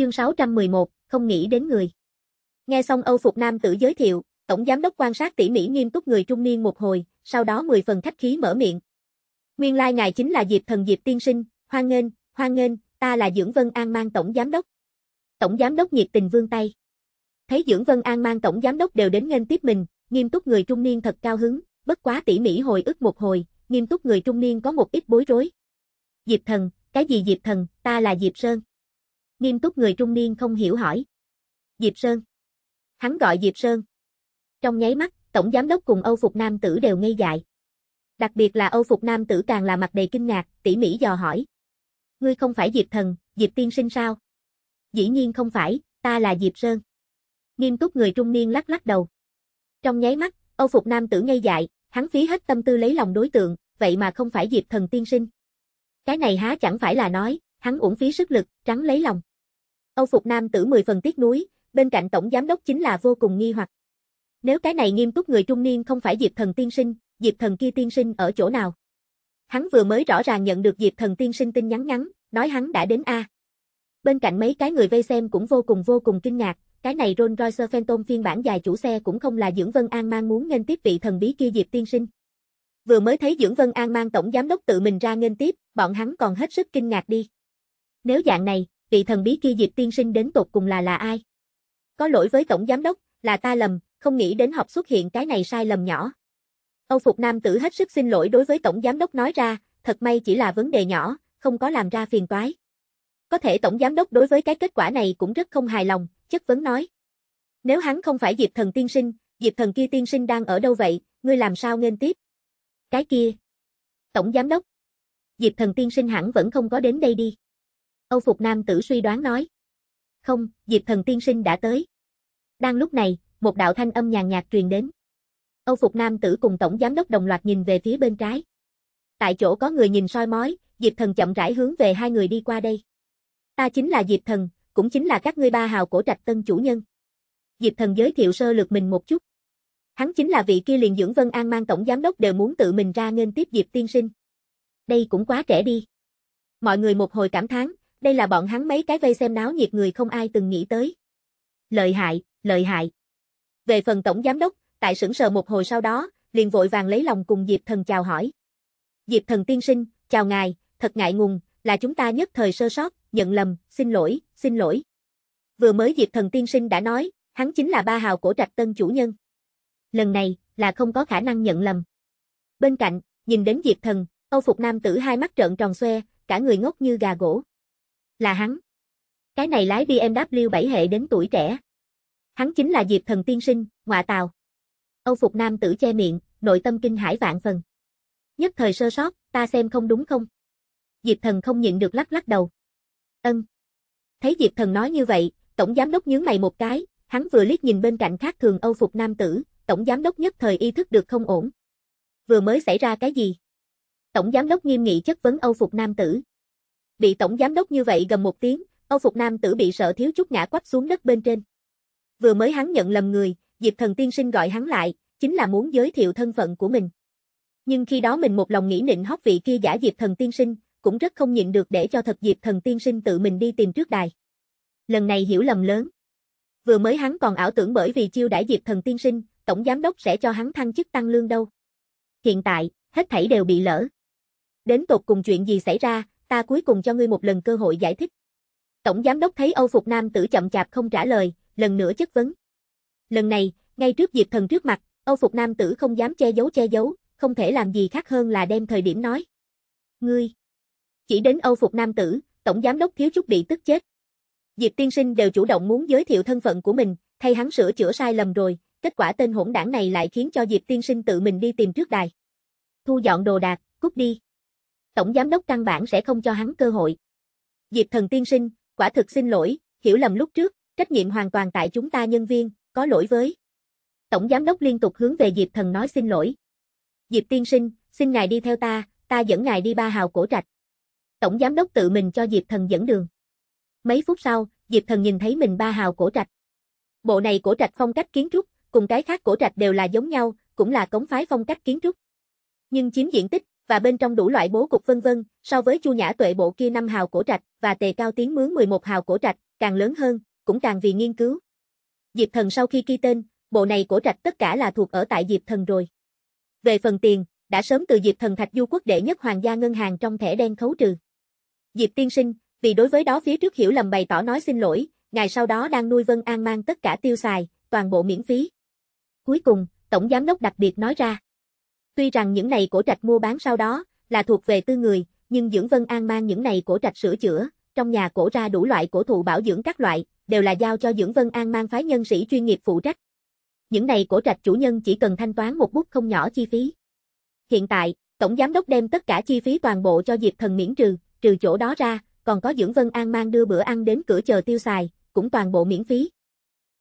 Chương 611, không nghĩ đến người. Nghe xong Âu Phục Nam tự giới thiệu, tổng giám đốc quan sát tỉ mỉ nghiêm túc người trung niên một hồi, sau đó 10 phần khách khí mở miệng. Nguyên lai like ngài chính là Diệp Thần Diệp tiên sinh, hoan nghênh, hoan nghênh, ta là Dưỡng Vân An mang tổng giám đốc. Tổng giám đốc nhiệt tình vương tay. Thấy Dưỡng Vân An mang tổng giám đốc đều đến nghênh tiếp mình, nghiêm túc người trung niên thật cao hứng, bất quá tỉ mỉ hồi ức một hồi, nghiêm túc người trung niên có một ít bối rối. Diệp Thần, cái gì Diệp Thần, ta là Diệp Sơn nghiêm túc người trung niên không hiểu hỏi. Diệp Sơn. Hắn gọi Diệp Sơn. Trong nháy mắt, tổng giám đốc cùng Âu Phục Nam tử đều ngây dại. Đặc biệt là Âu Phục Nam tử càng là mặt đầy kinh ngạc, tỉ mỉ dò hỏi. Ngươi không phải Diệp Thần, Diệp Tiên sinh sao? Dĩ nhiên không phải, ta là Diệp Sơn. Nghiêm túc người trung niên lắc lắc đầu. Trong nháy mắt, Âu Phục Nam tử ngây dại, hắn phí hết tâm tư lấy lòng đối tượng, vậy mà không phải Diệp Thần tiên sinh. Cái này há chẳng phải là nói, hắn uổng phí sức lực, trắng lấy lòng. Âu Phục Nam tử mười phần tiếc nuối, bên cạnh tổng giám đốc chính là vô cùng nghi hoặc. Nếu cái này nghiêm túc người trung niên không phải Diệp Thần tiên sinh, Diệp Thần kia tiên sinh ở chỗ nào? Hắn vừa mới rõ ràng nhận được Diệp Thần tiên sinh tin nhắn ngắn, nói hắn đã đến A. Bên cạnh mấy cái người vây xem cũng vô cùng vô cùng kinh ngạc, cái này Rolls Royce Phantom phiên bản dài chủ xe cũng không là Dưỡng Vân An mang muốn nghênh tiếp vị thần bí kia Diệp tiên sinh. Vừa mới thấy Dưỡng Vân An mang tổng giám đốc tự mình ra nghênh tiếp, bọn hắn còn hết sức kinh ngạc đi. Nếu dạng này, vị thần bí kia Diệp tiên sinh đến tột cùng là là ai? Có lỗi với tổng giám đốc, là ta lầm, không nghĩ đến học xuất hiện cái này sai lầm nhỏ. Âu Phục Nam tử hết sức xin lỗi đối với tổng giám đốc nói ra, thật may chỉ là vấn đề nhỏ, không có làm ra phiền toái. Có thể tổng giám đốc đối với cái kết quả này cũng rất không hài lòng, chất vấn nói. Nếu hắn không phải Diệp thần tiên sinh, Diệp thần kia tiên sinh đang ở đâu vậy, ngươi làm sao nên tiếp? Cái kia. Tổng giám đốc. Diệp thần tiên sinh hẳn vẫn không có đến đây đi. Âu Phục Nam tử suy đoán nói. Không, Diệp Thần tiên sinh đã tới. Đang lúc này, một đạo thanh âm nhàn nhạt truyền đến. Âu Phục Nam tử cùng tổng giám đốc đồng loạt nhìn về phía bên trái. Tại chỗ có người nhìn soi mói, Diệp Thần chậm rãi hướng về hai người đi qua đây. Ta chính là Diệp Thần, cũng chính là các ngươi ba hào cổ trạch tân chủ nhân. Diệp Thần giới thiệu sơ lược mình một chút. Hắn chính là vị kia liền dưỡng Vân An mang tổng giám đốc đều muốn tự mình ra nên tiếp Diệp tiên sinh. Đây cũng quá trẻ đi. Mọi người một hồi cảm thán, đây là bọn hắn mấy cái vây xem náo nhiệt người không ai từng nghĩ tới. Lợi hại, lợi hại. Về phần tổng giám đốc, tại sững sờ một hồi sau đó, liền vội vàng lấy lòng cùng Diệp Thần chào hỏi. Diệp Thần tiên sinh, chào ngài, thật ngại ngùng, là chúng ta nhất thời sơ sót, nhận lầm, xin lỗi, xin lỗi. Vừa mới Diệp Thần tiên sinh đã nói, hắn chính là ba hào cổ trạch tân chủ nhân. Lần này, là không có khả năng nhận lầm. Bên cạnh, nhìn đến Diệp Thần, Âu Phục Nam tử hai mắt trợn tròn xoe, cả người ngốc như gà gỗ là hắn. Cái này lái BMW 7 hệ đến tuổi trẻ. Hắn chính là Diệp Thần tiên sinh, ngọa tào. Âu phục nam tử che miệng, nội tâm kinh hải vạn phần. Nhất thời sơ sót, ta xem không đúng không? Diệp Thần không nhịn được lắc lắc đầu. Ân. Thấy Diệp Thần nói như vậy, tổng giám đốc nhướng mày một cái, hắn vừa liếc nhìn bên cạnh khác thường Âu phục nam tử, tổng giám đốc nhất thời ý thức được không ổn. Vừa mới xảy ra cái gì? Tổng giám đốc nghiêm nghị chất vấn Âu phục nam tử. Bị tổng giám đốc như vậy gần một tiếng, Âu Phục Nam tử bị sợ thiếu chút ngã quắp xuống đất bên trên. Vừa mới hắn nhận lầm người, Diệp Thần Tiên Sinh gọi hắn lại, chính là muốn giới thiệu thân phận của mình. Nhưng khi đó mình một lòng nghĩ nịnh hóc vị kia giả Diệp Thần Tiên Sinh, cũng rất không nhịn được để cho thật Diệp Thần Tiên Sinh tự mình đi tìm trước đài. Lần này hiểu lầm lớn. Vừa mới hắn còn ảo tưởng bởi vì chiêu đãi Diệp Thần Tiên Sinh, tổng giám đốc sẽ cho hắn thăng chức tăng lương đâu. Hiện tại, hết thảy đều bị lỡ. Đến tột cùng chuyện gì xảy ra, ta cuối cùng cho ngươi một lần cơ hội giải thích. Tổng giám đốc thấy Âu Phục Nam tử chậm chạp không trả lời, lần nữa chất vấn. Lần này, ngay trước Diệp Thần trước mặt, Âu Phục Nam tử không dám che giấu che giấu, không thể làm gì khác hơn là đem thời điểm nói. Ngươi! Chỉ đến Âu Phục Nam tử, Tổng giám đốc thiếu chút bị tức chết. Diệp tiên sinh đều chủ động muốn giới thiệu thân phận của mình, thay hắn sửa chữa sai lầm rồi, kết quả tên hỗn đảng này lại khiến cho Diệp tiên sinh tự mình đi tìm trước đài. Thu dọn đồ đạc, cút đi tổng giám đốc căn bản sẽ không cho hắn cơ hội. Diệp thần tiên sinh, quả thực xin lỗi, hiểu lầm lúc trước, trách nhiệm hoàn toàn tại chúng ta nhân viên, có lỗi với. Tổng giám đốc liên tục hướng về Diệp thần nói xin lỗi. Diệp tiên sinh, xin ngài đi theo ta, ta dẫn ngài đi ba hào cổ trạch. Tổng giám đốc tự mình cho Diệp thần dẫn đường. Mấy phút sau, Diệp thần nhìn thấy mình ba hào cổ trạch. Bộ này cổ trạch phong cách kiến trúc, cùng cái khác cổ trạch đều là giống nhau, cũng là cống phái phong cách kiến trúc. Nhưng chiếm diện tích, và bên trong đủ loại bố cục vân vân, so với Chu Nhã Tuệ bộ kia năm hào cổ trạch và Tề Cao Tiến mướn 11 hào cổ trạch, càng lớn hơn, cũng càng vì nghiên cứu. Diệp Thần sau khi ghi tên, bộ này cổ trạch tất cả là thuộc ở tại Diệp Thần rồi. Về phần tiền, đã sớm từ Diệp Thần Thạch Du Quốc đệ nhất hoàng gia ngân hàng trong thẻ đen khấu trừ. Diệp tiên sinh, vì đối với đó phía trước hiểu lầm bày tỏ nói xin lỗi, ngày sau đó đang nuôi Vân An mang tất cả tiêu xài, toàn bộ miễn phí. Cuối cùng, tổng giám đốc đặc biệt nói ra. Tuy rằng những này cổ trạch mua bán sau đó là thuộc về tư người, nhưng Dưỡng Vân An mang những này cổ trạch sửa chữa, trong nhà cổ ra đủ loại cổ thụ bảo dưỡng các loại, đều là giao cho Dưỡng Vân An mang phái nhân sĩ chuyên nghiệp phụ trách. Những này cổ trạch chủ nhân chỉ cần thanh toán một bút không nhỏ chi phí. Hiện tại, tổng giám đốc đem tất cả chi phí toàn bộ cho Diệp Thần miễn trừ, trừ chỗ đó ra, còn có Dưỡng Vân An mang đưa bữa ăn đến cửa chờ tiêu xài, cũng toàn bộ miễn phí.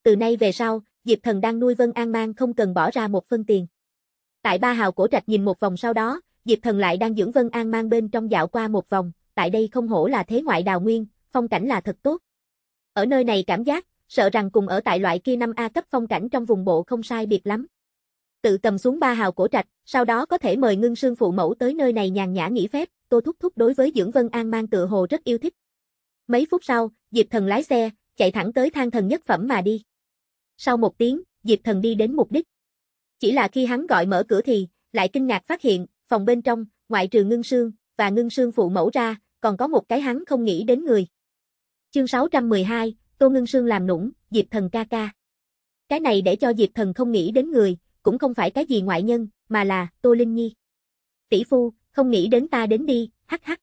Từ nay về sau, Diệp Thần đang nuôi Vân An mang không cần bỏ ra một phân tiền. Tại ba hào cổ trạch nhìn một vòng sau đó, Diệp Thần lại đang dưỡng Vân An mang bên trong dạo qua một vòng, tại đây không hổ là thế ngoại đào nguyên, phong cảnh là thật tốt. Ở nơi này cảm giác, sợ rằng cùng ở tại loại kia năm a cấp phong cảnh trong vùng bộ không sai biệt lắm. Tự cầm xuống ba hào cổ trạch, sau đó có thể mời ngưng sương phụ mẫu tới nơi này nhàn nhã nghỉ phép, Tô Thúc Thúc đối với Dưỡng Vân An mang tựa hồ rất yêu thích. Mấy phút sau, Diệp Thần lái xe, chạy thẳng tới thang thần nhất phẩm mà đi. Sau một tiếng, Diệp Thần đi đến mục đích. Chỉ là khi hắn gọi mở cửa thì, lại kinh ngạc phát hiện, phòng bên trong, ngoại trừ ngưng sương, và ngưng sương phụ mẫu ra, còn có một cái hắn không nghĩ đến người. Chương 612, Tô Ngưng Sương làm nũng, Diệp Thần ca ca. Cái này để cho Diệp Thần không nghĩ đến người, cũng không phải cái gì ngoại nhân, mà là Tô Linh Nhi. Tỷ phu, không nghĩ đến ta đến đi, hắc hắc.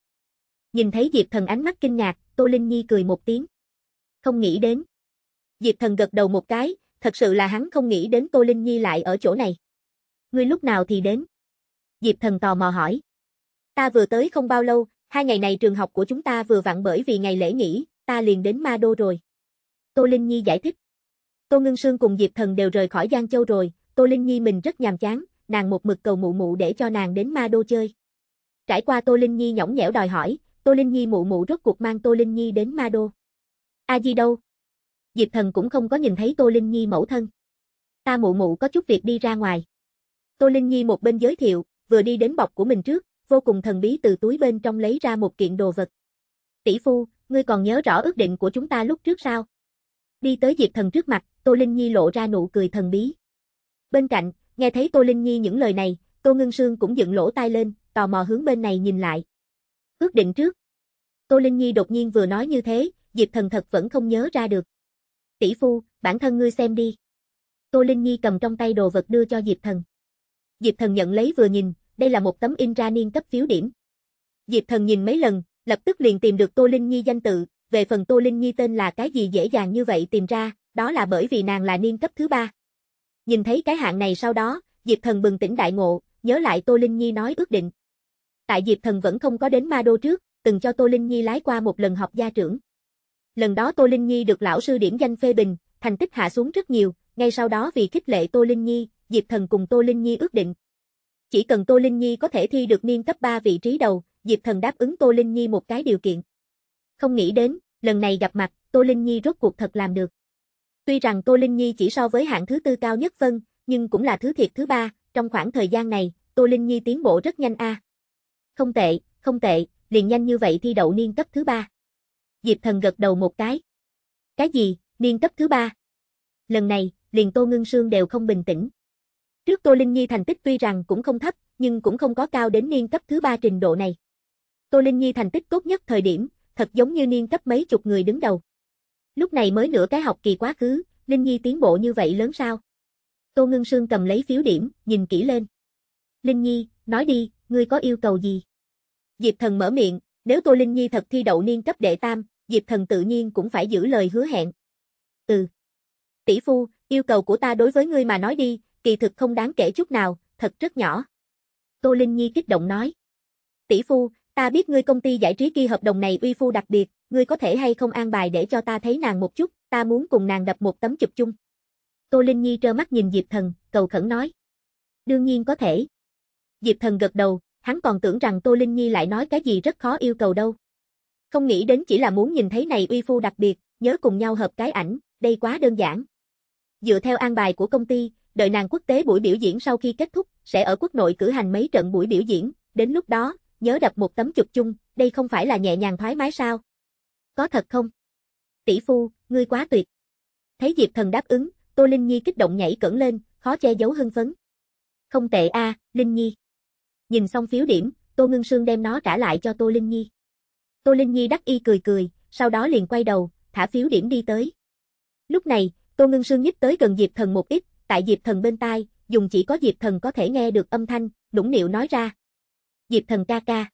Nhìn thấy Diệp Thần ánh mắt kinh ngạc, Tô Linh Nhi cười một tiếng. Không nghĩ đến. Diệp Thần gật đầu một cái, thật sự là hắn không nghĩ đến Tô Linh Nhi lại ở chỗ này. Ngươi lúc nào thì đến? Diệp thần tò mò hỏi. Ta vừa tới không bao lâu, hai ngày này trường học của chúng ta vừa vặn bởi vì ngày lễ nghỉ, ta liền đến Ma Đô rồi. Tô Linh Nhi giải thích. Tô Ngân Sương cùng Diệp Thần đều rời khỏi Giang Châu rồi, Tô Linh Nhi mình rất nhàm chán, nàng một mực cầu mụ mụ để cho nàng đến Ma Đô chơi. Trải qua Tô Linh Nhi nhõng nhẽo đòi hỏi, Tô Linh Nhi mụ mụ rốt cuộc mang Tô Linh Nhi đến Ma Đô. A à gì đâu, Diệp Thần cũng không có nhìn thấy Tô Linh Nhi mẫu thân. Ta mụ mụ có chút việc đi ra ngoài. Tô Linh Nhi một bên giới thiệu, vừa đi đến bọc của mình trước, vô cùng thần bí từ túi bên trong lấy ra một kiện đồ vật. Tỷ phu, ngươi còn nhớ rõ ước định của chúng ta lúc trước sao? Đi tới Diệp Thần trước mặt, Tô Linh Nhi lộ ra nụ cười thần bí. Bên cạnh, nghe thấy Tô Linh Nhi những lời này, Tô Ngân Sương cũng dựng lỗ tai lên, tò mò hướng bên này nhìn lại. Ước định trước. Tô Linh Nhi đột nhiên vừa nói như thế, Diệp Thần thật vẫn không nhớ ra được tỷ phu, bản thân ngươi xem đi. Tô Linh Nhi cầm trong tay đồ vật đưa cho Diệp Thần. Diệp Thần nhận lấy vừa nhìn, đây là một tấm in ra niên cấp phiếu điểm. Diệp Thần nhìn mấy lần, lập tức liền tìm được Tô Linh Nhi danh tự, về phần Tô Linh Nhi tên là cái gì dễ dàng như vậy tìm ra, đó là bởi vì nàng là niên cấp thứ ba. Nhìn thấy cái hạng này sau đó, Diệp Thần bừng tỉnh đại ngộ, nhớ lại Tô Linh Nhi nói ước định. Tại Diệp Thần vẫn không có đến Ma Đô trước, từng cho Tô Linh Nhi lái qua một lần học gia trưởng. Lần đó Tô Linh Nhi được lão sư điểm danh phê bình, thành tích hạ xuống rất nhiều, ngay sau đó vì khích lệ Tô Linh Nhi, Diệp Thần cùng Tô Linh Nhi ước định. Chỉ cần Tô Linh Nhi có thể thi được niên cấp 3 vị trí đầu, Diệp Thần đáp ứng Tô Linh Nhi một cái điều kiện. Không nghĩ đến, lần này gặp mặt, Tô Linh Nhi rốt cuộc thật làm được. Tuy rằng Tô Linh Nhi chỉ so với hạng thứ tư cao nhất phân, nhưng cũng là thứ thiệt thứ ba, trong khoảng thời gian này, Tô Linh Nhi tiến bộ rất nhanh a. À. Không tệ, không tệ, liền nhanh như vậy thi đậu niên cấp thứ ba. Diệp Thần gật đầu một cái. Cái gì, niên cấp thứ ba? Lần này, liền Tô Ngưng Sương đều không bình tĩnh. Trước Tô Linh Nhi thành tích tuy rằng cũng không thấp, nhưng cũng không có cao đến niên cấp thứ ba trình độ này. Tô Linh Nhi thành tích tốt nhất thời điểm, thật giống như niên cấp mấy chục người đứng đầu. Lúc này mới nửa cái học kỳ quá khứ, Linh Nhi tiến bộ như vậy lớn sao? Tô Ngưng Sương cầm lấy phiếu điểm, nhìn kỹ lên. Linh Nhi, nói đi, ngươi có yêu cầu gì? Diệp Thần mở miệng, nếu Tô Linh Nhi thật thi đậu niên cấp đệ tam, Diệp Thần tự nhiên cũng phải giữ lời hứa hẹn. Ừ. Tỷ phu, yêu cầu của ta đối với ngươi mà nói đi, kỳ thực không đáng kể chút nào, thật rất nhỏ. Tô Linh Nhi kích động nói. Tỷ phu, ta biết ngươi công ty giải trí kia hợp đồng này uy phu đặc biệt, ngươi có thể hay không an bài để cho ta thấy nàng một chút, ta muốn cùng nàng đập một tấm chụp chung. Tô Linh Nhi trơ mắt nhìn Diệp Thần, cầu khẩn nói. Đương nhiên có thể. Diệp Thần gật đầu, hắn còn tưởng rằng Tô Linh Nhi lại nói cái gì rất khó yêu cầu đâu. Không nghĩ đến chỉ là muốn nhìn thấy này uy phu đặc biệt, nhớ cùng nhau hợp cái ảnh, đây quá đơn giản. Dựa theo an bài của công ty, đợi nàng quốc tế buổi biểu diễn sau khi kết thúc, sẽ ở quốc nội cử hành mấy trận buổi biểu diễn, đến lúc đó, nhớ đập một tấm chụp chung, đây không phải là nhẹ nhàng thoải mái sao? Có thật không? Tỷ phu, ngươi quá tuyệt. Thấy Diệp Thần đáp ứng, Tô Linh Nhi kích động nhảy cẩn lên, khó che giấu hưng phấn. Không tệ a, à, Linh Nhi. Nhìn xong phiếu điểm, Tô Ngưng Sương đem nó trả lại cho Tô Linh Nhi. Tô Linh Nhi đắc y cười cười, sau đó liền quay đầu, thả phiếu điểm đi tới. Lúc này, Tô Ngưng Sương nhích tới gần Diệp Thần một ít, tại Diệp Thần bên tai, dùng chỉ có Diệp Thần có thể nghe được âm thanh, nũng nịu nói ra. Diệp Thần ca ca.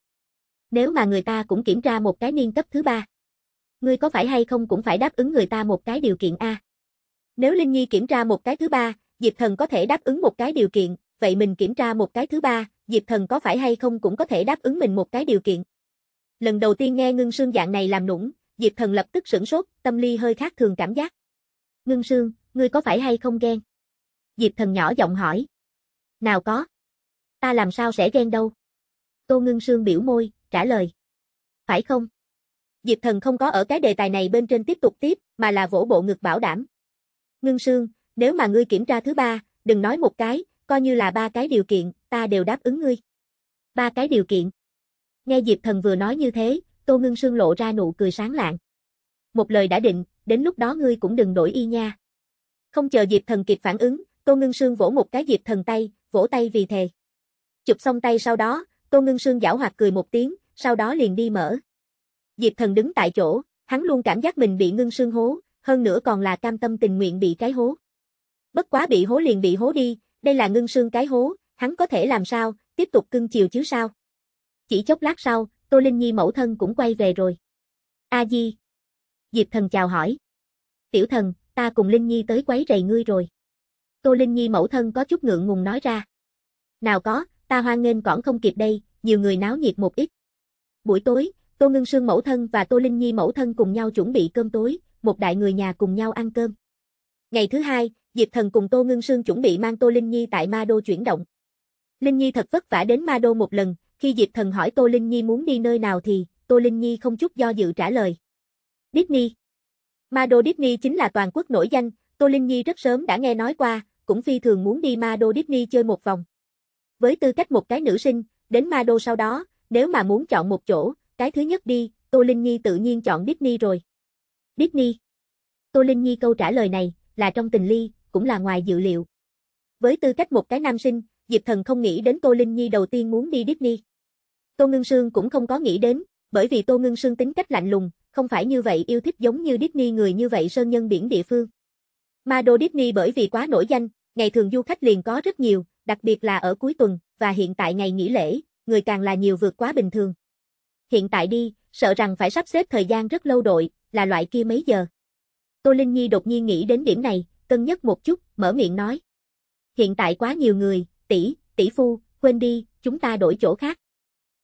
Nếu mà người ta cũng kiểm tra một cái niên cấp thứ ba, ngươi có phải hay không cũng phải đáp ứng người ta một cái điều kiện A. Nếu Linh Nhi kiểm tra một cái thứ ba, Diệp Thần có thể đáp ứng một cái điều kiện, vậy mình kiểm tra một cái thứ ba, Diệp Thần có phải hay không cũng có thể đáp ứng mình một cái điều kiện. Lần đầu tiên nghe ngưng sương dạng này làm nũng, Diệp Thần lập tức sửng sốt, tâm lý hơi khác thường cảm giác. Ngưng sương, ngươi có phải hay không ghen? Diệp Thần nhỏ giọng hỏi. Nào có. Ta làm sao sẽ ghen đâu? Tô ngưng sương biểu môi, trả lời. Phải không? Diệp Thần không có ở cái đề tài này bên trên tiếp tục tiếp, mà là vỗ bộ ngực bảo đảm. Ngưng sương, nếu mà ngươi kiểm tra thứ ba, đừng nói một cái, coi như là ba cái điều kiện, ta đều đáp ứng ngươi. Ba cái điều kiện. Nghe Diệp Thần vừa nói như thế, Tô Ngưng Sương lộ ra nụ cười sáng lạng. Một lời đã định, đến lúc đó ngươi cũng đừng đổi y nha. Không chờ Diệp Thần kịp phản ứng, Tô Ngưng Sương vỗ một cái Diệp Thần tay, vỗ tay vì thề. Chụp xong tay sau đó, Tô Ngưng Sương giảo hoạt cười một tiếng, sau đó liền đi mở. Diệp Thần đứng tại chỗ, hắn luôn cảm giác mình bị Ngưng Sương hố, hơn nữa còn là cam tâm tình nguyện bị cái hố. Bất quá bị hố liền bị hố đi, đây là ngưng sương cái hố, hắn có thể làm sao, tiếp tục cưng chiều chứ sao. Chỉ chốc lát sau, Tô Linh Nhi mẫu thân cũng quay về rồi. A Di. Diệp thần chào hỏi. Tiểu thần, ta cùng Linh Nhi tới quấy rầy ngươi rồi. Tô Linh Nhi mẫu thân có chút ngượng ngùng nói ra. Nào có, ta hoan nghênh còn không kịp đây, nhiều người náo nhiệt một ít. Buổi tối, Tô Ngưng Sương mẫu thân và Tô Linh Nhi mẫu thân cùng nhau chuẩn bị cơm tối, một đại người nhà cùng nhau ăn cơm. Ngày thứ hai, Diệp Thần cùng Tô Ngưng Sương chuẩn bị mang Tô Linh Nhi tại Ma Đô chuyển động. Linh Nhi thật vất vả đến Ma Đô một lần, khi Diệp Thần hỏi Tô Linh Nhi muốn đi nơi nào thì, Tô Linh Nhi không chút do dự trả lời. Disney Ma Đô Disney chính là toàn quốc nổi danh, Tô Linh Nhi rất sớm đã nghe nói qua, cũng phi thường muốn đi Ma Đô Disney chơi một vòng. Với tư cách một cái nữ sinh, đến Ma Đô sau đó, nếu mà muốn chọn một chỗ, cái thứ nhất đi, Tô Linh Nhi tự nhiên chọn Disney rồi. Disney Tô Linh Nhi câu trả lời này, là trong tình ly, cũng là ngoài dự liệu. Với tư cách một cái nam sinh, Diệp Thần không nghĩ đến Tô Linh Nhi đầu tiên muốn đi Disney. Tô Ngưng Sương cũng không có nghĩ đến, bởi vì Tô Ngưng Sương tính cách lạnh lùng, không phải như vậy yêu thích giống như Disney người như vậy sơn nhân biển địa phương. Mà đồ Disney bởi vì quá nổi danh, ngày thường du khách liền có rất nhiều, đặc biệt là ở cuối tuần, và hiện tại ngày nghỉ lễ, người càng là nhiều vượt quá bình thường. Hiện tại đi, sợ rằng phải sắp xếp thời gian rất lâu đội, là loại kia mấy giờ. Tô Linh Nhi đột nhiên nghĩ đến điểm này, cân nhắc một chút, mở miệng nói. Hiện tại quá nhiều người, tỷ, tỷ phu, quên đi, chúng ta đổi chỗ khác.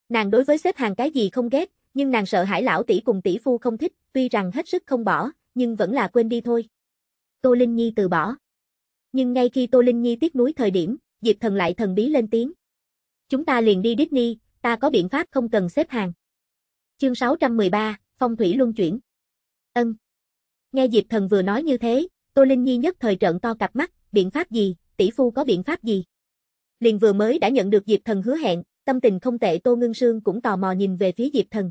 Nàng đối với xếp hàng cái gì không ghét, nhưng nàng sợ hải lão tỷ cùng tỷ phu không thích, tuy rằng hết sức không bỏ, nhưng vẫn là quên đi thôi. Tô Linh Nhi từ bỏ. Nhưng ngay khi Tô Linh Nhi tiếc núi thời điểm, Diệp Thần lại thần bí lên tiếng. Chúng ta liền đi Disney, ta có biện pháp không cần xếp hàng. Chương 613, Phong thủy luân chuyển. Ân. Nghe Diệp Thần vừa nói như thế, Tô Linh Nhi nhất thời trợn to cặp mắt, biện pháp gì, tỷ phu có biện pháp gì? Liền vừa mới đã nhận được Diệp Thần hứa hẹn, tâm tình không tệ Tô Ngưng Sương cũng tò mò nhìn về phía Diệp Thần.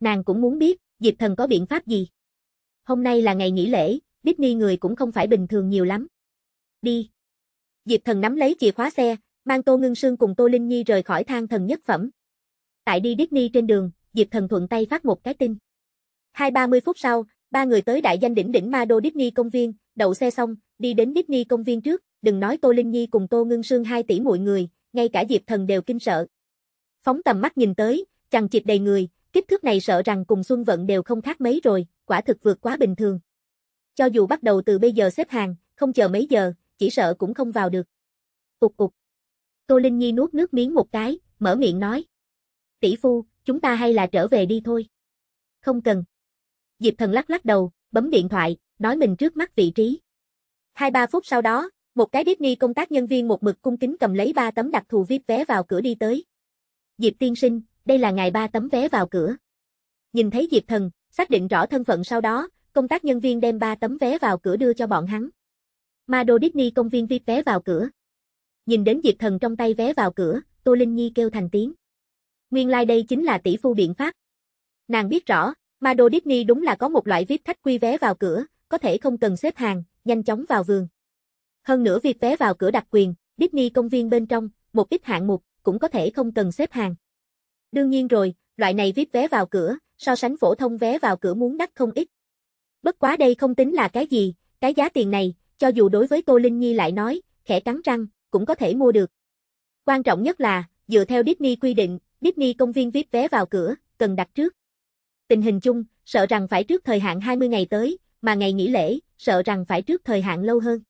Nàng cũng muốn biết, Diệp Thần có biện pháp gì? Hôm nay là ngày nghỉ lễ, Disney người cũng không phải bình thường nhiều lắm. Đi. Diệp Thần nắm lấy chìa khóa xe, mang Tô Ngưng Sương cùng Tô Linh Nhi rời khỏi thang thần nhất phẩm. Tại đi Disney trên đường, Diệp Thần thuận tay phát một cái tin. Hai ba mươi phút sau, Ba người tới đại danh đỉnh đỉnh ma đô Disney công viên, đậu xe xong, đi đến Disney công viên trước, đừng nói Tô Linh Nhi cùng Tô Ngưng Sương hai tỷ muội người, ngay cả Diệp Thần đều kinh sợ. Phóng tầm mắt nhìn tới, chằng chịt đầy người, kích thước này sợ rằng cùng Xuân Vận đều không khác mấy rồi, quả thực vượt quá bình thường. Cho dù bắt đầu từ bây giờ xếp hàng, không chờ mấy giờ, chỉ sợ cũng không vào được. Cục cục. Tô Linh Nhi nuốt nước miếng một cái, mở miệng nói. Tỷ phu, chúng ta hay là trở về đi thôi. Không cần. Diệp Thần lắc lắc đầu, bấm điện thoại, nói mình trước mắt vị trí. Hai ba phút sau đó, một cái Disney công tác nhân viên một mực cung kính cầm lấy ba tấm đặc thù VIP vé vào cửa đi tới. Diệp tiên sinh, đây là ngày ba tấm vé vào cửa. Nhìn thấy Diệp Thần, xác định rõ thân phận sau đó, công tác nhân viên đem ba tấm vé vào cửa đưa cho bọn hắn. Mado Disney công viên VIP vé vào cửa. Nhìn đến Diệp Thần trong tay vé vào cửa, Tô Linh Nhi kêu thành tiếng. Nguyên lai like đây chính là tỷ phu biện pháp. Nàng biết rõ, Mado Disney đúng là có một loại VIP khách quy vé vào cửa, có thể không cần xếp hàng, nhanh chóng vào vườn. Hơn nữa việc vé vào cửa đặc quyền, Disney công viên bên trong, một ít hạng mục, cũng có thể không cần xếp hàng. Đương nhiên rồi, loại này VIP vé vào cửa, so sánh phổ thông vé vào cửa muốn đắt không ít. Bất quá đây không tính là cái gì, cái giá tiền này, cho dù đối với Tô Linh Nhi lại nói, khẽ cắn răng, cũng có thể mua được. Quan trọng nhất là, dựa theo Disney quy định, Disney công viên VIP vé vào cửa, cần đặt trước. Tình hình chung, sợ rằng phải trước thời hạn 20 ngày tới, mà ngày nghỉ lễ, sợ rằng phải trước thời hạn lâu hơn.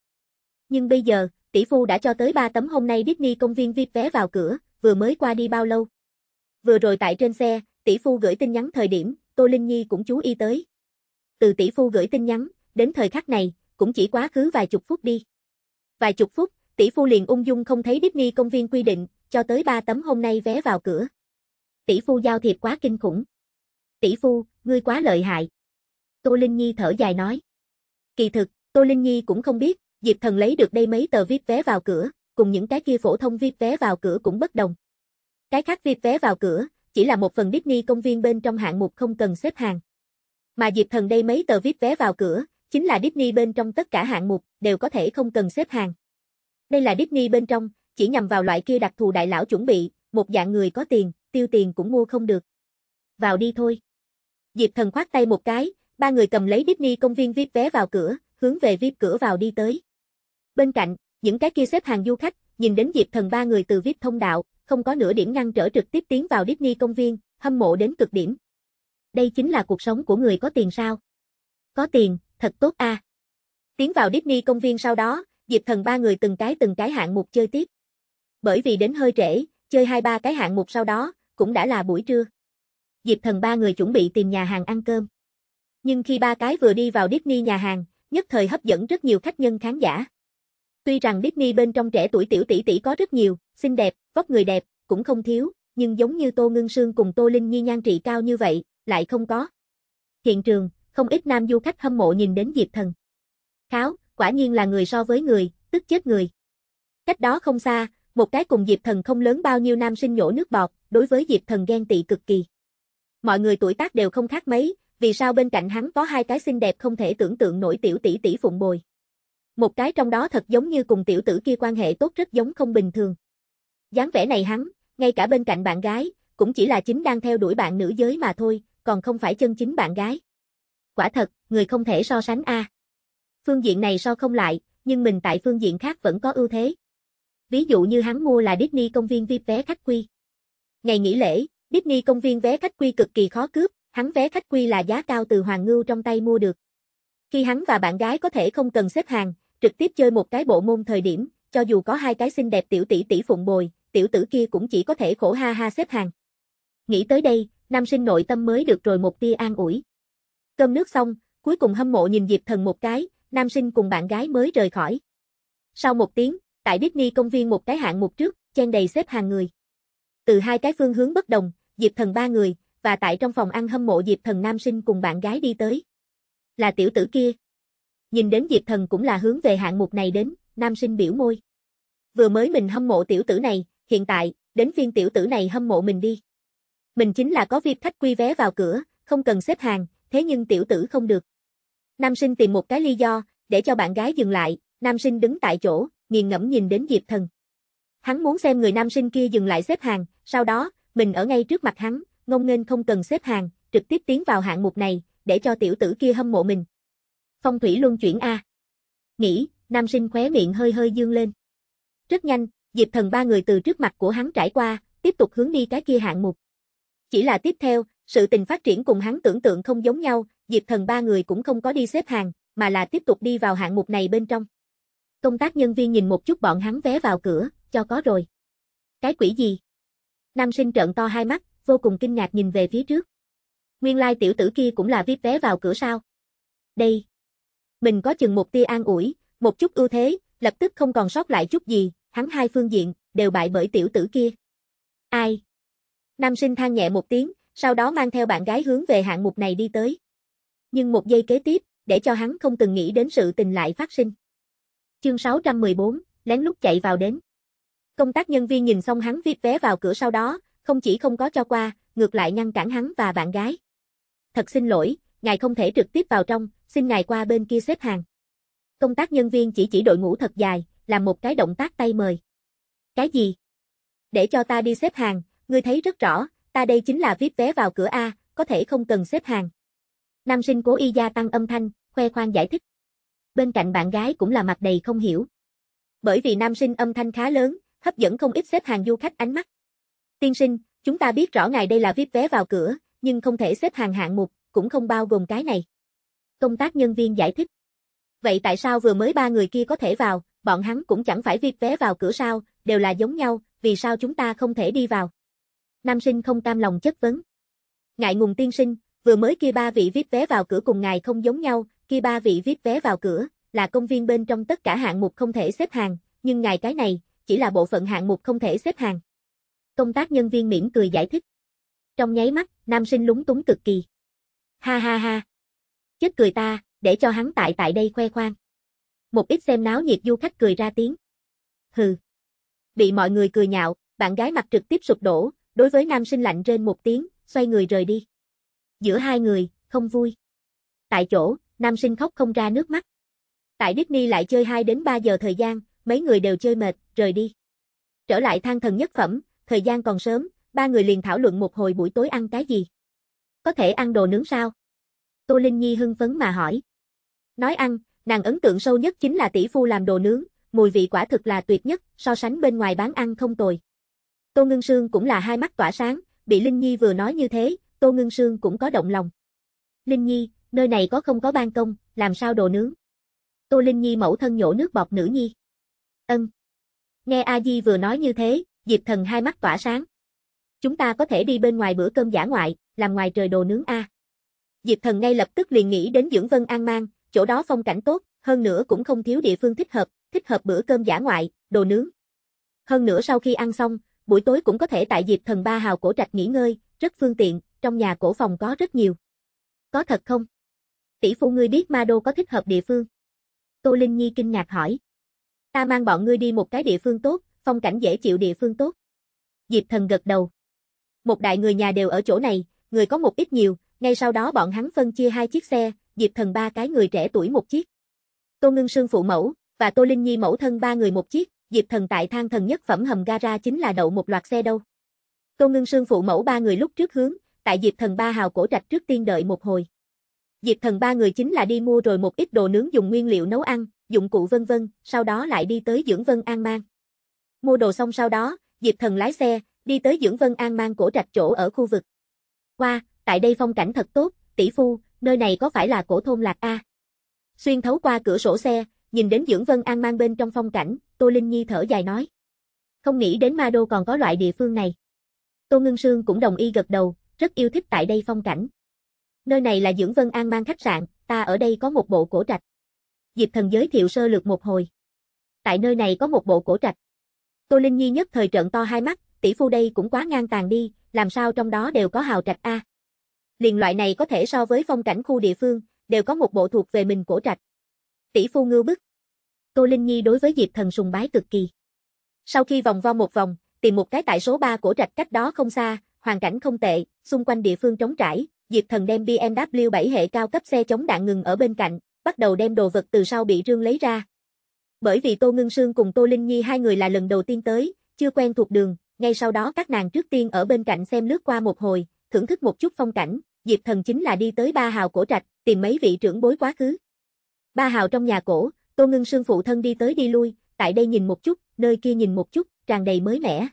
Nhưng bây giờ, tỷ phu đã cho tới 3 tấm hôm nay Disney công viên VIP vé vào cửa, vừa mới qua đi bao lâu. Vừa rồi tại trên xe, tỷ phu gửi tin nhắn thời điểm, Tô Linh Nhi cũng chú ý tới. Từ tỷ phu gửi tin nhắn, đến thời khắc này, cũng chỉ quá khứ vài chục phút đi. Vài chục phút, tỷ phu liền ung dung không thấy Disney công viên quy định, cho tới 3 tấm hôm nay vé vào cửa. Tỷ phu giao thiệp quá kinh khủng tỷ phu, ngươi quá lợi hại. Tô Linh Nhi thở dài nói. Kỳ thực, Tô Linh Nhi cũng không biết, Diệp Thần lấy được đây mấy tờ VIP vé vào cửa, cùng những cái kia phổ thông VIP vé vào cửa cũng bất đồng. Cái khác VIP vé vào cửa, chỉ là một phần Disney công viên bên trong hạng mục không cần xếp hàng. Mà Diệp Thần đây mấy tờ VIP vé vào cửa, chính là Disney bên trong tất cả hạng mục, đều có thể không cần xếp hàng. Đây là Disney bên trong, chỉ nhằm vào loại kia đặc thù đại lão chuẩn bị, một dạng người có tiền, tiêu tiền cũng mua không được. Vào đi thôi. Diệp Thần khoát tay một cái, ba người cầm lấy Disney công viên VIP vé vào cửa, hướng về VIP cửa vào đi tới. Bên cạnh, những cái kia xếp hàng du khách, nhìn đến Diệp Thần ba người từ VIP thông đạo, không có nửa điểm ngăn trở trực tiếp tiến vào Disney công viên, hâm mộ đến cực điểm. Đây chính là cuộc sống của người có tiền sao? Có tiền, thật tốt a. À. Tiến vào Disney công viên sau đó, Diệp Thần ba người từng cái từng cái hạng mục chơi tiếp. Bởi vì đến hơi trễ, chơi hai ba cái hạng mục sau đó, cũng đã là buổi trưa. Diệp Thần ba người chuẩn bị tìm nhà hàng ăn cơm. Nhưng khi ba cái vừa đi vào Disney nhà hàng, nhất thời hấp dẫn rất nhiều khách nhân khán giả. Tuy rằng Disney bên trong trẻ tuổi tiểu tỷ tỷ có rất nhiều, xinh đẹp, vóc người đẹp, cũng không thiếu, nhưng giống như Tô Ngưng Sương cùng Tô Linh Nhi nhan trị cao như vậy, lại không có. Hiện trường, không ít nam du khách hâm mộ nhìn đến Diệp Thần. Kháo, quả nhiên là người so với người, tức chết người. Cách đó không xa, một cái cùng Diệp Thần không lớn bao nhiêu nam sinh nhổ nước bọt, đối với Diệp Thần ghen tị cực kỳ. Mọi người tuổi tác đều không khác mấy, vì sao bên cạnh hắn có hai cái xinh đẹp không thể tưởng tượng nổi tiểu tỷ tỷ phụng bồi. Một cái trong đó thật giống như cùng tiểu tử kia quan hệ tốt rất giống không bình thường. dáng vẻ này hắn, ngay cả bên cạnh bạn gái, cũng chỉ là chính đang theo đuổi bạn nữ giới mà thôi, còn không phải chân chính bạn gái. Quả thật, người không thể so sánh a. Phương diện này so không lại, nhưng mình tại phương diện khác vẫn có ưu thế. Ví dụ như hắn mua là Disney công viên VIP vé khách quy. Ngày nghỉ lễ, Disney công viên vé khách quy cực kỳ khó cướp, hắn vé khách quy là giá cao từ Hoàng Ngưu trong tay mua được. Khi hắn và bạn gái có thể không cần xếp hàng, trực tiếp chơi một cái bộ môn thời điểm, cho dù có hai cái xinh đẹp tiểu tỷ tỷ phụng bồi, tiểu tử kia cũng chỉ có thể khổ ha ha xếp hàng. Nghĩ tới đây, nam sinh nội tâm mới được rồi một tia an ủi. Cơm nước xong, cuối cùng hâm mộ nhìn Diệp Thần một cái, nam sinh cùng bạn gái mới rời khỏi. Sau một tiếng, tại Disney công viên một cái hạng mục trước, chen đầy xếp hàng người. Từ hai cái phương hướng bất đồng, Diệp Thần ba người, và tại trong phòng ăn hâm mộ Diệp Thần nam sinh cùng bạn gái đi tới. Là tiểu tử kia. Nhìn đến Diệp Thần cũng là hướng về hạng mục này đến, nam sinh biểu môi. Vừa mới mình hâm mộ tiểu tử này, hiện tại, đến phiên tiểu tử này hâm mộ mình đi. Mình chính là có việc khách quy vé vào cửa, không cần xếp hàng, thế nhưng tiểu tử không được. Nam sinh tìm một cái lý do, để cho bạn gái dừng lại, nam sinh đứng tại chỗ, nghiền ngẫm nhìn đến Diệp Thần. Hắn muốn xem người nam sinh kia dừng lại xếp hàng, sau đó, mình ở ngay trước mặt hắn, ngông nghênh không cần xếp hàng, trực tiếp tiến vào hạng mục này, để cho tiểu tử kia hâm mộ mình. Phong thủy luân chuyển A. Nghĩ, nam sinh khóe miệng hơi hơi dương lên. Rất nhanh, Diệp thần ba người từ trước mặt của hắn trải qua, tiếp tục hướng đi cái kia hạng mục. Chỉ là tiếp theo, sự tình phát triển cùng hắn tưởng tượng không giống nhau, Diệp thần ba người cũng không có đi xếp hàng, mà là tiếp tục đi vào hạng mục này bên trong. Công tác nhân viên nhìn một chút bọn hắn vé vào cửa, cho có rồi. Cái quỷ gì? Nam sinh trợn to hai mắt, vô cùng kinh ngạc nhìn về phía trước. Nguyên lai tiểu tử kia cũng là VIP vé vào cửa sao? Đây. Mình có chừng một tia an ủi, một chút ưu thế, lập tức không còn sót lại chút gì, hắn hai phương diện, đều bại bởi tiểu tử kia. Ai? Nam sinh than nhẹ một tiếng, sau đó mang theo bạn gái hướng về hạng mục này đi tới. Nhưng một giây kế tiếp, để cho hắn không từng nghĩ đến sự tình lại phát sinh. Chương 614, lén lút chạy vào đến. Công tác nhân viên nhìn xong hắn viết vé vào cửa sau đó, không chỉ không có cho qua, ngược lại ngăn cản hắn và bạn gái. Thật xin lỗi, ngài không thể trực tiếp vào trong, xin ngài qua bên kia xếp hàng. Công tác nhân viên chỉ chỉ đội ngũ thật dài, làm một cái động tác tay mời. Cái gì? Để cho ta đi xếp hàng, ngươi thấy rất rõ, ta đây chính là viết vé vào cửa A, có thể không cần xếp hàng. Nam sinh cố y gia tăng âm thanh, khoe khoang giải thích. Bên cạnh bạn gái cũng là mặt đầy không hiểu. Bởi vì nam sinh âm thanh khá lớn, hấp dẫn không ít xếp hàng du khách ánh mắt. Tiên sinh, chúng ta biết rõ ngài đây là VIP vé vào cửa, nhưng không thể xếp hàng hạng mục, cũng không bao gồm cái này. Công tác nhân viên giải thích. Vậy tại sao vừa mới ba người kia có thể vào, bọn hắn cũng chẳng phải VIP vé vào cửa sao, đều là giống nhau, vì sao chúng ta không thể đi vào? Nam sinh không cam lòng chất vấn. Ngại ngùng tiên sinh, vừa mới kia ba vị VIP vé vào cửa cùng ngài không giống nhau, kia ba vị VIP vé vào cửa, là công viên bên trong tất cả hạng mục không thể xếp hàng, nhưng ngài cái này, chỉ là bộ phận hạng mục không thể xếp hàng. Công tác nhân viên mỉm cười giải thích. Trong nháy mắt, nam sinh lúng túng cực kỳ. Ha ha ha. Chết cười ta, để cho hắn tại tại đây khoe khoang. Một ít xem náo nhiệt du khách cười ra tiếng. Hừ. Bị mọi người cười nhạo, bạn gái mặt trực tiếp sụp đổ, đối với nam sinh lạnh trên một tiếng, xoay người rời đi. Giữa hai người, không vui. Tại chỗ, nam sinh khóc không ra nước mắt. Tại Disney lại chơi 2 đến 3 giờ thời gian, mấy người đều chơi mệt, rời đi. Trở lại thang thần nhất phẩm, thời gian còn sớm, ba người liền thảo luận một hồi buổi tối ăn cái gì. Có thể ăn đồ nướng sao? Tô Linh Nhi hưng phấn mà hỏi. Nói ăn, nàng ấn tượng sâu nhất chính là tỷ phu làm đồ nướng, mùi vị quả thực là tuyệt nhất, so sánh bên ngoài bán ăn không tồi. Tô Ngân Sương cũng là hai mắt tỏa sáng, bị Linh Nhi vừa nói như thế, Tô Ngân Sương cũng có động lòng. Linh Nhi, nơi này có không có ban công, làm sao đồ nướng? Tô Linh Nhi mẫu thân nhổ nước bọt nữ nhi. Ân. Nghe A Di vừa nói như thế, Diệp Thần hai mắt tỏa sáng. Chúng ta có thể đi bên ngoài bữa cơm giả ngoại, làm ngoài trời đồ nướng a. Diệp Thần ngay lập tức liền nghĩ đến Dưỡng Vân An Mang, chỗ đó phong cảnh tốt, hơn nữa cũng không thiếu địa phương thích hợp, thích hợp bữa cơm giả ngoại, đồ nướng. Hơn nữa sau khi ăn xong, buổi tối cũng có thể tại Diệp Thần Ba Hào cổ trạch nghỉ ngơi, rất phương tiện, trong nhà cổ phòng có rất nhiều. Có thật không? Tỷ phu ngươi biết Ma Đô có thích hợp địa phương? Tô Linh Nhi kinh ngạc hỏi. Ta mang bọn ngươi đi một cái địa phương tốt, phong cảnh dễ chịu địa phương tốt. Diệp thần gật đầu. Một đại người nhà đều ở chỗ này, người có một ít nhiều, ngay sau đó bọn hắn phân chia hai chiếc xe, Diệp thần ba cái người trẻ tuổi một chiếc. Tô Ngưng Sương phụ mẫu, và Tô Linh Nhi mẫu thân ba người một chiếc, Diệp thần tại thang thần nhất phẩm hầm gara chính là đậu một loạt xe đâu. Tô Ngưng Sương phụ mẫu ba người lúc trước hướng, tại Diệp thần ba hào cổ trạch trước tiên đợi một hồi. Diệp thần ba người chính là đi mua rồi một ít đồ nướng dùng nguyên liệu nấu ăn, dụng cụ vân vân, sau đó lại đi tới dưỡng Vân An Mang. Mua đồ xong sau đó, Diệp Thần lái xe, đi tới dưỡng Vân An Mang cổ trạch chỗ ở khu vực. Qua, wow, tại đây phong cảnh thật tốt, tỷ phu, nơi này có phải là cổ thôn lạc A? Xuyên thấu qua cửa sổ xe, nhìn đến dưỡng Vân An Mang bên trong phong cảnh, Tô Linh Nhi thở dài nói. Không nghĩ đến Ma Đô còn có loại địa phương này. Tô Ngân Sương cũng đồng ý gật đầu, rất yêu thích tại đây phong cảnh. Nơi này là dưỡng Vân An Mang khách sạn, ta ở đây có một bộ cổ trạch. Diệp Thần giới thiệu sơ lược một hồi. Tại nơi này có một bộ cổ trạch. Tô Linh Nhi nhất thời trợn to hai mắt, tỷ phu đây cũng quá ngang tàn đi, làm sao trong đó đều có hào trạch a? Liền loại này có thể so với phong cảnh khu địa phương, đều có một bộ thuộc về mình cổ trạch. Tỷ phu ngưu bức. Tô Linh Nhi đối với Diệp Thần sùng bái cực kỳ. Sau khi vòng vo một vòng, tìm một cái tại số 3 cổ trạch cách đó không xa, hoàn cảnh không tệ, xung quanh địa phương trống trải, Diệp Thần đem BMW 7 hệ cao cấp xe chống đạn ngừng ở bên cạnh, bắt đầu đem đồ vật từ sau bị rương lấy ra. Bởi vì Tô Ngưng Sương cùng Tô Linh Nhi hai người là lần đầu tiên tới, chưa quen thuộc đường, ngay sau đó các nàng trước tiên ở bên cạnh xem lướt qua một hồi, thưởng thức một chút phong cảnh, Diệp Thần chính là đi tới ba hào cổ trạch, tìm mấy vị trưởng bối quá khứ. Ba hào trong nhà cổ, Tô Ngưng Sương phụ thân đi tới đi lui, tại đây nhìn một chút, nơi kia nhìn một chút, tràn đầy mới mẻ.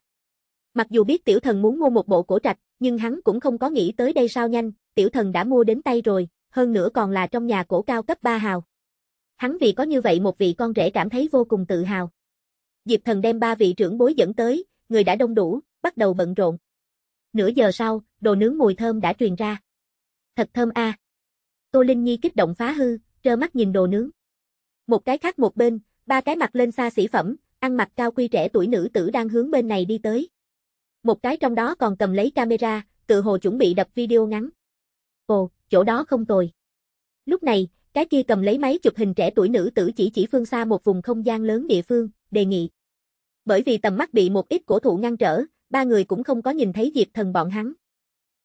Mặc dù biết tiểu thần muốn mua một bộ cổ trạch, nhưng hắn cũng không có nghĩ tới đây sao nhanh, tiểu thần đã mua đến tay rồi, hơn nữa còn là trong nhà cổ cao cấp ba hào. Hắn vì có như vậy một vị con rể cảm thấy vô cùng tự hào. Diệp Thần đem ba vị trưởng bối dẫn tới, người đã đông đủ, bắt đầu bận rộn. Nửa giờ sau, đồ nướng mùi thơm đã truyền ra. Thật thơm a. À. Tô Linh Nhi kích động phá hư, trơ mắt nhìn đồ nướng. Một cái khác một bên, ba cái mặt lên xa xỉ phẩm, ăn mặc cao quy trẻ tuổi nữ tử đang hướng bên này đi tới. Một cái trong đó còn cầm lấy camera, tự hồ chuẩn bị đập video ngắn. Ồ, chỗ đó không tồi. Lúc này, cái kia cầm lấy máy chụp hình trẻ tuổi nữ tử chỉ chỉ phương xa một vùng không gian lớn địa phương, đề nghị. Bởi vì tầm mắt bị một ít cổ thụ ngăn trở, ba người cũng không có nhìn thấy Diệp Thần bọn hắn.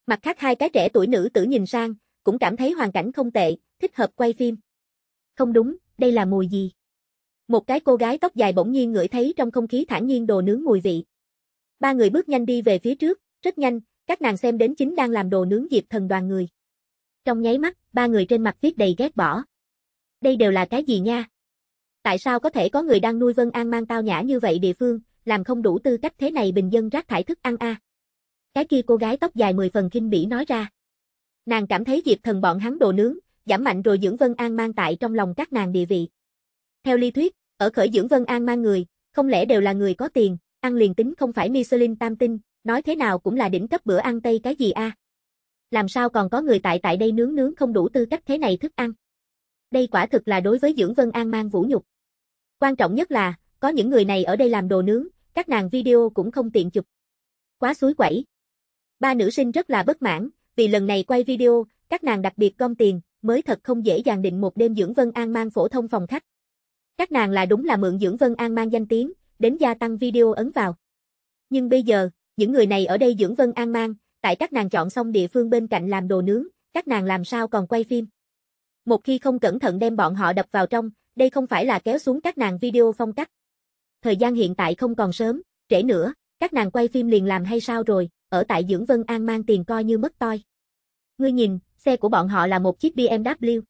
Mặt khác hai cái trẻ tuổi nữ tử nhìn sang, cũng cảm thấy hoàn cảnh không tệ, thích hợp quay phim. Không đúng, đây là mùi gì? Một cái cô gái tóc dài bỗng nhiên ngửi thấy trong không khí thản nhiên đồ nướng mùi vị. Ba người bước nhanh đi về phía trước, rất nhanh, các nàng xem đến chính đang làm đồ nướng Diệp Thần đoàn người. Trong nháy mắt, ba người trên mặt viết đầy ghét bỏ. Đây đều là cái gì nha? Tại sao có thể có người đang nuôi Vân An mang tao nhã như vậy địa phương, làm không đủ tư cách thế này bình dân rác thải thức ăn a? Cái kia cô gái tóc dài 10 phần kinh bỉ nói ra. Nàng cảm thấy Diệp Thần bọn hắn đồ nướng, giảm mạnh rồi dưỡng Vân An mang tại trong lòng các nàng địa vị. Theo lý thuyết, ở khởi dưỡng Vân An mang người, không lẽ đều là người có tiền, ăn liền tính không phải Michelin tam tinh, nói thế nào cũng là đỉnh cấp bữa ăn Tây cái gì a? À? làm sao còn có người tại tại đây nướng nướng không đủ tư cách thế này thức ăn. Đây quả thực là đối với Dưỡng Vân An mang vũ nhục. Quan trọng nhất là, có những người này ở đây làm đồ nướng, các nàng video cũng không tiện chụp. Quá suối quẩy. Ba nữ sinh rất là bất mãn, vì lần này quay video, các nàng đặc biệt gom tiền, mới thật không dễ dàng định một đêm Dưỡng Vân An mang phổ thông phòng khách. Các nàng là đúng là mượn Dưỡng Vân An mang danh tiếng, đến gia tăng video ấn vào. Nhưng bây giờ, những người này ở đây Dưỡng Vân An mang, tại các nàng chọn xong địa phương bên cạnh làm đồ nướng, các nàng làm sao còn quay phim. Một khi không cẩn thận đem bọn họ đập vào trong, đây không phải là kéo xuống các nàng video phong cách. Thời gian hiện tại không còn sớm, trễ nữa, các nàng quay phim liền làm hay sao rồi, ở tại Dưỡng Vân An mang tiền coi như mất toi. Ngươi nhìn, xe của bọn họ là một chiếc BMW.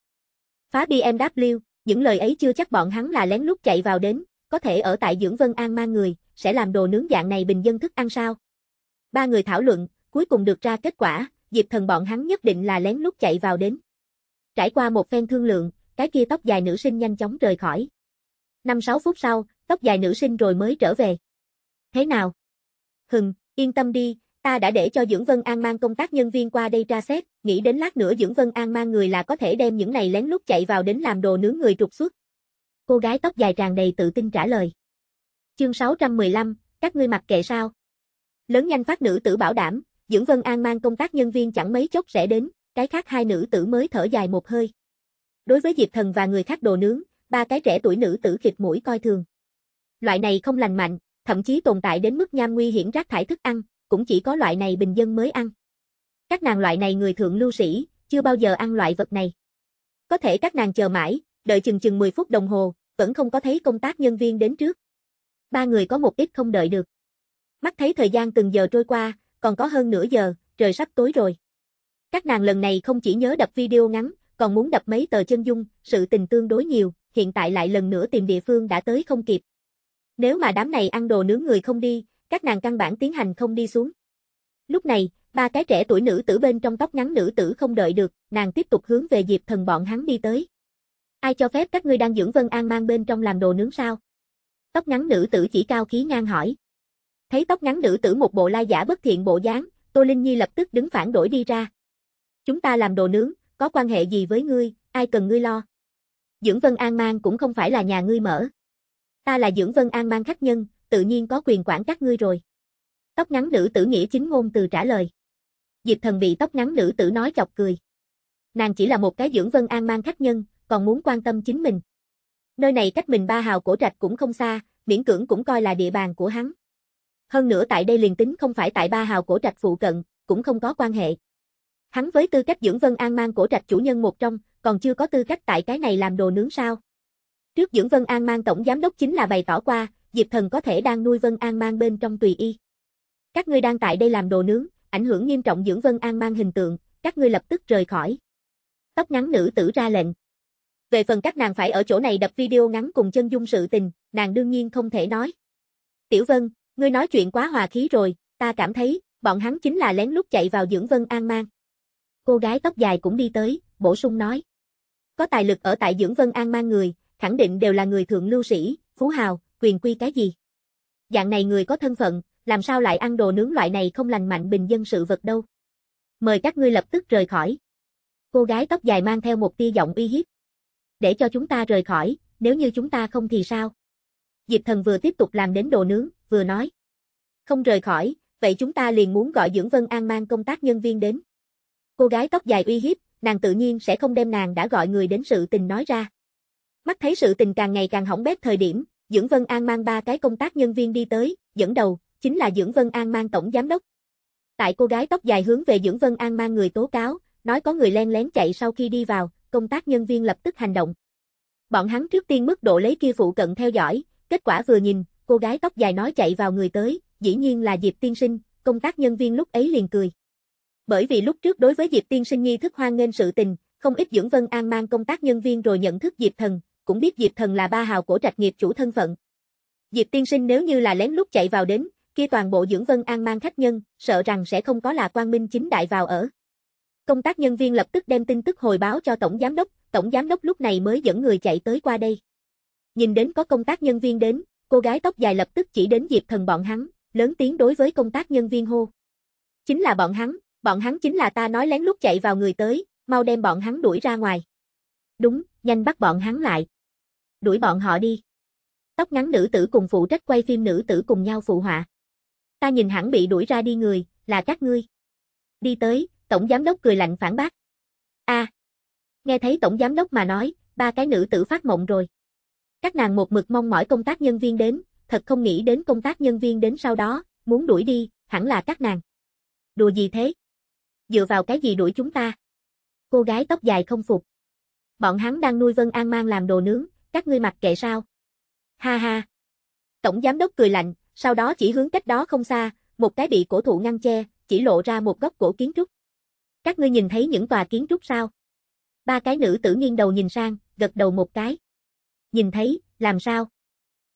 Phá BMW, những lời ấy chưa chắc bọn hắn là lén lút chạy vào đến, có thể ở tại Dưỡng Vân An mang người, sẽ làm đồ nướng dạng này bình dân thức ăn sao. Ba người thảo luận, cuối cùng được ra kết quả, Diệp Thần bọn hắn nhất định là lén lút chạy vào đến. Trải qua một phen thương lượng, cái kia tóc dài nữ sinh nhanh chóng rời khỏi. 5-6 phút sau, tóc dài nữ sinh rồi mới trở về. Thế nào? Hừng, yên tâm đi, ta đã để cho Dưỡng Vân An mang công tác nhân viên qua đây tra xét, nghĩ đến lát nữa Dưỡng Vân An mang người là có thể đem những này lén lút chạy vào đến làm đồ nướng người trục xuất. Cô gái tóc dài tràn đầy tự tin trả lời. Chương 615, các ngươi mặc kệ sao? Lớn nhanh phát nữ tử bảo đảm, Dưỡng Vân An mang công tác nhân viên chẳng mấy chốc sẽ đến, cái khác hai nữ tử mới thở dài một hơi. Đối với Diệp Thần và người khác đồ nướng, ba cái trẻ tuổi nữ tử khịt mũi coi thường. Loại này không lành mạnh, thậm chí tồn tại đến mức nham nguy hiểm rác thải thức ăn, cũng chỉ có loại này bình dân mới ăn. Các nàng loại này người thượng lưu sĩ, chưa bao giờ ăn loại vật này. Có thể các nàng chờ mãi, đợi chừng chừng 10 phút đồng hồ, vẫn không có thấy công tác nhân viên đến trước. Ba người có một ít không đợi được. Mắt thấy thời gian từng giờ trôi qua, còn có hơn nửa giờ, trời sắp tối rồi. Các nàng lần này không chỉ nhớ đập video ngắn, còn muốn đập mấy tờ chân dung, sự tình tương đối nhiều, hiện tại lại lần nữa tìm địa phương đã tới không kịp. Nếu mà đám này ăn đồ nướng người không đi, các nàng căn bản tiến hành không đi xuống. Lúc này, ba cái trẻ tuổi nữ tử bên trong tóc ngắn nữ tử không đợi được, nàng tiếp tục hướng về dịp Thần bọn hắn đi tới. Ai cho phép các ngươi đang dưỡng Vân An mang bên trong làm đồ nướng sao? Tóc ngắn nữ tử chỉ cao khí ngang hỏi. Thấy tóc ngắn nữ tử một bộ lai giả bất thiện bộ dáng, Tô Linh Nhi lập tức đứng phản đổi đi ra. Chúng ta làm đồ nướng, có quan hệ gì với ngươi, ai cần ngươi lo. Dưỡng Vân An Mang cũng không phải là nhà ngươi mở. Ta là Dưỡng Vân An Mang khách nhân, tự nhiên có quyền quản các ngươi rồi. Tóc ngắn nữ tử nghĩa chính ngôn từ trả lời. Diệp thần bị tóc ngắn nữ tử nói chọc cười. Nàng chỉ là một cái Dưỡng Vân An Mang khách nhân, còn muốn quan tâm chính mình. Nơi này cách mình ba hào cổ trạch cũng không xa, miễn cưỡng cũng coi là địa bàn của hắn. Hơn nữa tại đây liền tính không phải tại ba hào cổ trạch phụ cận, cũng không có quan hệ. Hắn với tư cách dưỡng Vân An mang cổ trạch chủ nhân một trong, còn chưa có tư cách tại cái này làm đồ nướng sao. Trước dưỡng Vân An mang tổng giám đốc chính là bày tỏ qua, Diệp Thần có thể đang nuôi Vân An mang bên trong tùy y. Các ngươi đang tại đây làm đồ nướng, ảnh hưởng nghiêm trọng dưỡng Vân An mang hình tượng, các ngươi lập tức rời khỏi. Tóc ngắn nữ tử ra lệnh. Về phần các nàng phải ở chỗ này đập video ngắn cùng chân dung sự tình, nàng đương nhiên không thể nói. Tiểu Vân, Ngươi nói chuyện quá hòa khí rồi, ta cảm thấy, bọn hắn chính là lén lút chạy vào dưỡng Vân An Mang. Cô gái tóc dài cũng đi tới, bổ sung nói. Có tài lực ở tại dưỡng Vân An Mang người, khẳng định đều là người thượng lưu sĩ, phú hào, quyền quy cái gì. Dạng này người có thân phận, làm sao lại ăn đồ nướng loại này không lành mạnh bình dân sự vật đâu. Mời các ngươi lập tức rời khỏi. Cô gái tóc dài mang theo một tia giọng uy hiếp. Để cho chúng ta rời khỏi, nếu như chúng ta không thì sao? Diệp thần vừa tiếp tục làm đến đồ nướng, vừa nói. Không rời khỏi, vậy chúng ta liền muốn gọi Dưỡng Vân An mang công tác nhân viên đến. Cô gái tóc dài uy hiếp, nàng tự nhiên sẽ không đem nàng đã gọi người đến sự tình nói ra. Mắt thấy sự tình càng ngày càng hỏng bét thời điểm, Dưỡng Vân An mang ba cái công tác nhân viên đi tới, dẫn đầu, chính là Dưỡng Vân An mang tổng giám đốc. Tại cô gái tóc dài hướng về Dưỡng Vân An mang người tố cáo, nói có người len lén chạy sau khi đi vào, công tác nhân viên lập tức hành động. Bọn hắn trước tiên mức độ lấy kia phụ cận theo dõi, kết quả vừa nhìn, cô gái tóc dài nói chạy vào người tới, dĩ nhiên là Diệp Tiên Sinh, công tác nhân viên lúc ấy liền cười. Bởi vì lúc trước đối với Diệp Tiên Sinh nghi thức hoan nghênh sự tình, không ít dưỡng Vân An mang công tác nhân viên rồi nhận thức Diệp Thần, cũng biết Diệp Thần là ba hào cổ trạch nghiệp chủ thân phận. Diệp Tiên Sinh nếu như là lén lúc chạy vào đến, kia toàn bộ dưỡng Vân An mang khách nhân, sợ rằng sẽ không có là quan minh chính đại vào ở. Công tác nhân viên lập tức đem tin tức hồi báo cho tổng giám đốc, tổng giám đốc lúc này mới dẫn người chạy tới qua đây. Nhìn đến có công tác nhân viên đến, Cô gái tóc dài lập tức chỉ đến Diệp Thần bọn hắn, lớn tiếng đối với công tác nhân viên hô. Chính là bọn hắn, bọn hắn chính là ta nói lén lút chạy vào người tới, mau đem bọn hắn đuổi ra ngoài. Đúng, nhanh bắt bọn hắn lại. Đuổi bọn họ đi. Tóc ngắn nữ tử cùng phụ trách quay phim nữ tử cùng nhau phụ họa. Ta nhìn hẳn bị đuổi ra đi người, là các ngươi. Đi tới, tổng giám đốc cười lạnh phản bác. A. À, nghe thấy tổng giám đốc mà nói, ba cái nữ tử phát mộng rồi. Các nàng một mực mong mỏi công tác nhân viên đến, thật không nghĩ đến công tác nhân viên đến sau đó, muốn đuổi đi, hẳn là các nàng. Đùa gì thế? Dựa vào cái gì đuổi chúng ta? Cô gái tóc dài không phục. Bọn hắn đang nuôi Vân An mang làm đồ nướng, các ngươi mặc kệ sao? Ha ha. Tổng giám đốc cười lạnh, sau đó chỉ hướng cách đó không xa, một cái bị cổ thụ ngăn che, chỉ lộ ra một góc cổ kiến trúc. Các ngươi nhìn thấy những tòa kiến trúc sao? Ba cái nữ tử nghiêng đầu nhìn sang, gật đầu một cái nhìn thấy, làm sao?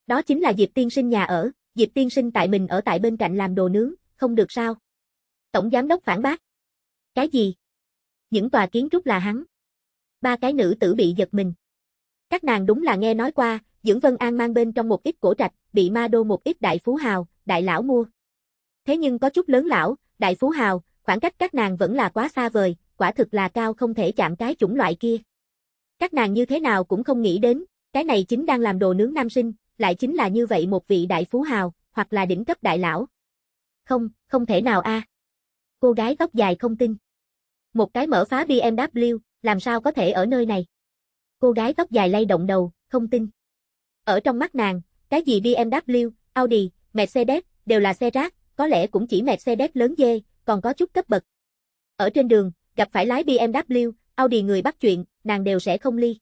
Đó chính là Diệp Tiên Sinh nhà ở, Diệp Tiên Sinh tại mình ở tại bên cạnh làm đồ nướng, không được sao? Tổng giám đốc phản bác. Cái gì? Những tòa kiến trúc là hắn. Ba cái nữ tử bị giật mình. Các nàng đúng là nghe nói qua, Dưỡng Vân An mang bên trong một ít cổ trạch, bị ma đô một ít đại phú hào, đại lão mua. Thế nhưng có chút lớn lão, đại phú hào, khoảng cách các nàng vẫn là quá xa vời, quả thực là cao không thể chạm cái chủng loại kia. Các nàng như thế nào cũng không nghĩ đến, cái này chính đang làm đồ nướng nam sinh, lại chính là như vậy một vị đại phú hào, hoặc là đỉnh cấp đại lão. Không, không thể nào a. À. Cô gái tóc dài không tin. Một cái mở phá BMW, làm sao có thể ở nơi này? Cô gái tóc dài lay động đầu, không tin. Ở trong mắt nàng, cái gì BMW, Audi, Mercedes, đều là xe rác, có lẽ cũng chỉ Mercedes lớn dê, còn có chút cấp bậc. Ở trên đường, gặp phải lái BMW, Audi người bắt chuyện, nàng đều sẽ không ly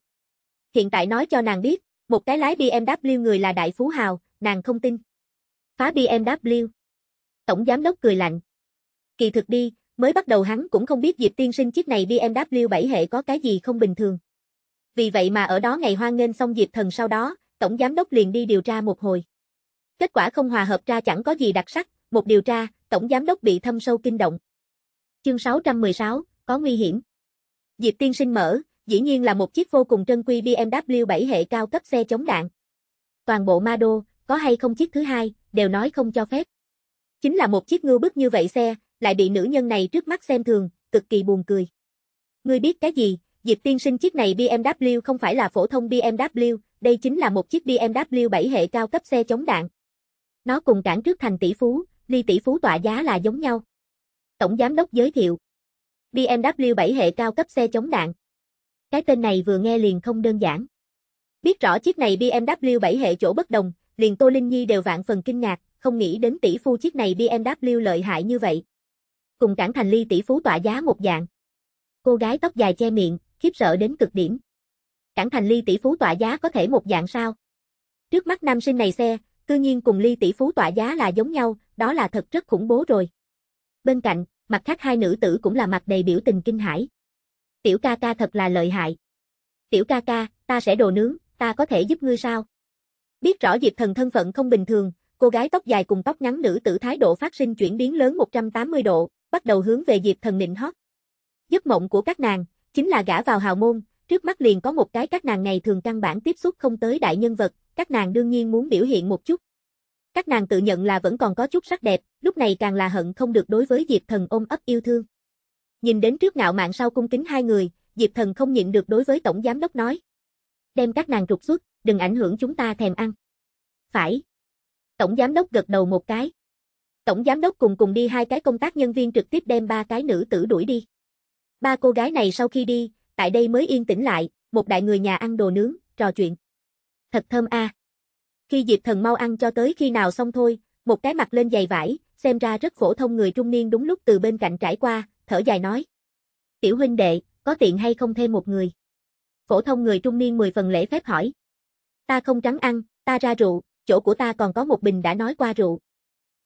hiện tại nói cho nàng biết, một cái lái BMW người là đại phú hào, nàng không tin. Phá BMW. Tổng giám đốc cười lạnh. Kỳ thực đi, mới bắt đầu hắn cũng không biết Diệp Tiên Sinh chiếc này BMW 7 hệ có cái gì không bình thường. Vì vậy mà ở đó ngày hoan nghênh xong Diệp Thần sau đó, tổng giám đốc liền đi điều tra một hồi. Kết quả không hòa hợp ra chẳng có gì đặc sắc, một điều tra, tổng giám đốc bị thâm sâu kinh động. Chương 616, có nguy hiểm. Diệp Tiên Sinh mở, dĩ nhiên là một chiếc vô cùng trân quý BMW 7 hệ cao cấp xe chống đạn. Toàn bộ Mado có hay không chiếc thứ hai, đều nói không cho phép. Chính là một chiếc ngưu bức như vậy xe, lại bị nữ nhân này trước mắt xem thường, cực kỳ buồn cười. Ngươi biết cái gì, Diệp tiên sinh chiếc này BMW không phải là phổ thông BMW, đây chính là một chiếc BMW 7 hệ cao cấp xe chống đạn. Nó cùng cản trước thành tỷ phú, ly tỷ phú tọa giá là giống nhau. Tổng giám đốc giới thiệu. BMW 7 hệ cao cấp xe chống đạn. Cái tên này vừa nghe liền không đơn giản. Biết rõ chiếc này BMW 7 hệ chỗ bất đồng, liền Tô Linh Nhi đều vạn phần kinh ngạc, không nghĩ đến tỷ phu chiếc này BMW lợi hại như vậy. Cùng cảng thành ly tỷ phú tỏa giá một dạng. Cô gái tóc dài che miệng, khiếp sợ đến cực điểm. Cảng thành ly tỷ phú tỏa giá có thể một dạng sao? Trước mắt nam sinh này xe, cư nhiên cùng ly tỷ phú tỏa giá là giống nhau, đó là thật rất khủng bố rồi. Bên cạnh, mặt khác hai nữ tử cũng là mặt đầy biểu tình kinh hãi. Tiểu ca ca thật là lợi hại. Tiểu ca ca, ta sẽ đồ nướng, ta có thể giúp ngươi sao? Biết rõ Diệp Thần thân phận không bình thường, cô gái tóc dài cùng tóc ngắn nữ tử thái độ phát sinh chuyển biến lớn 180 độ, bắt đầu hướng về Diệp Thần nịnh hót. Giấc mộng của các nàng, chính là gã vào hào môn, trước mắt liền có một cái các nàng ngày thường căn bản tiếp xúc không tới đại nhân vật, các nàng đương nhiên muốn biểu hiện một chút. Các nàng tự nhận là vẫn còn có chút sắc đẹp, lúc này càng là hận không được đối với Diệp Thần ôm ấp yêu thương. Nhìn đến trước ngạo mạn sau cung kính hai người, Diệp Thần không nhịn được đối với Tổng Giám Đốc nói. Đem các nàng trục xuất, đừng ảnh hưởng chúng ta thèm ăn. Phải. Tổng Giám Đốc gật đầu một cái. Tổng Giám Đốc cùng cùng đi hai cái công tác nhân viên trực tiếp đem ba cái nữ tử đuổi đi. Ba cô gái này sau khi đi, tại đây mới yên tĩnh lại, một đại người nhà ăn đồ nướng, trò chuyện. Thật thơm a. À. Khi Diệp Thần mau ăn cho tới khi nào xong thôi, một cái mặt lên giày vải, xem ra rất phổ thông người trung niên đúng lúc từ bên cạnh trải qua, thở dài nói. Tiểu huynh đệ, có tiện hay không thêm một người? Phổ thông người trung niên mười phần lễ phép hỏi. Ta không trắng ăn, ta ra rượu, chỗ của ta còn có một bình đã nói qua rượu.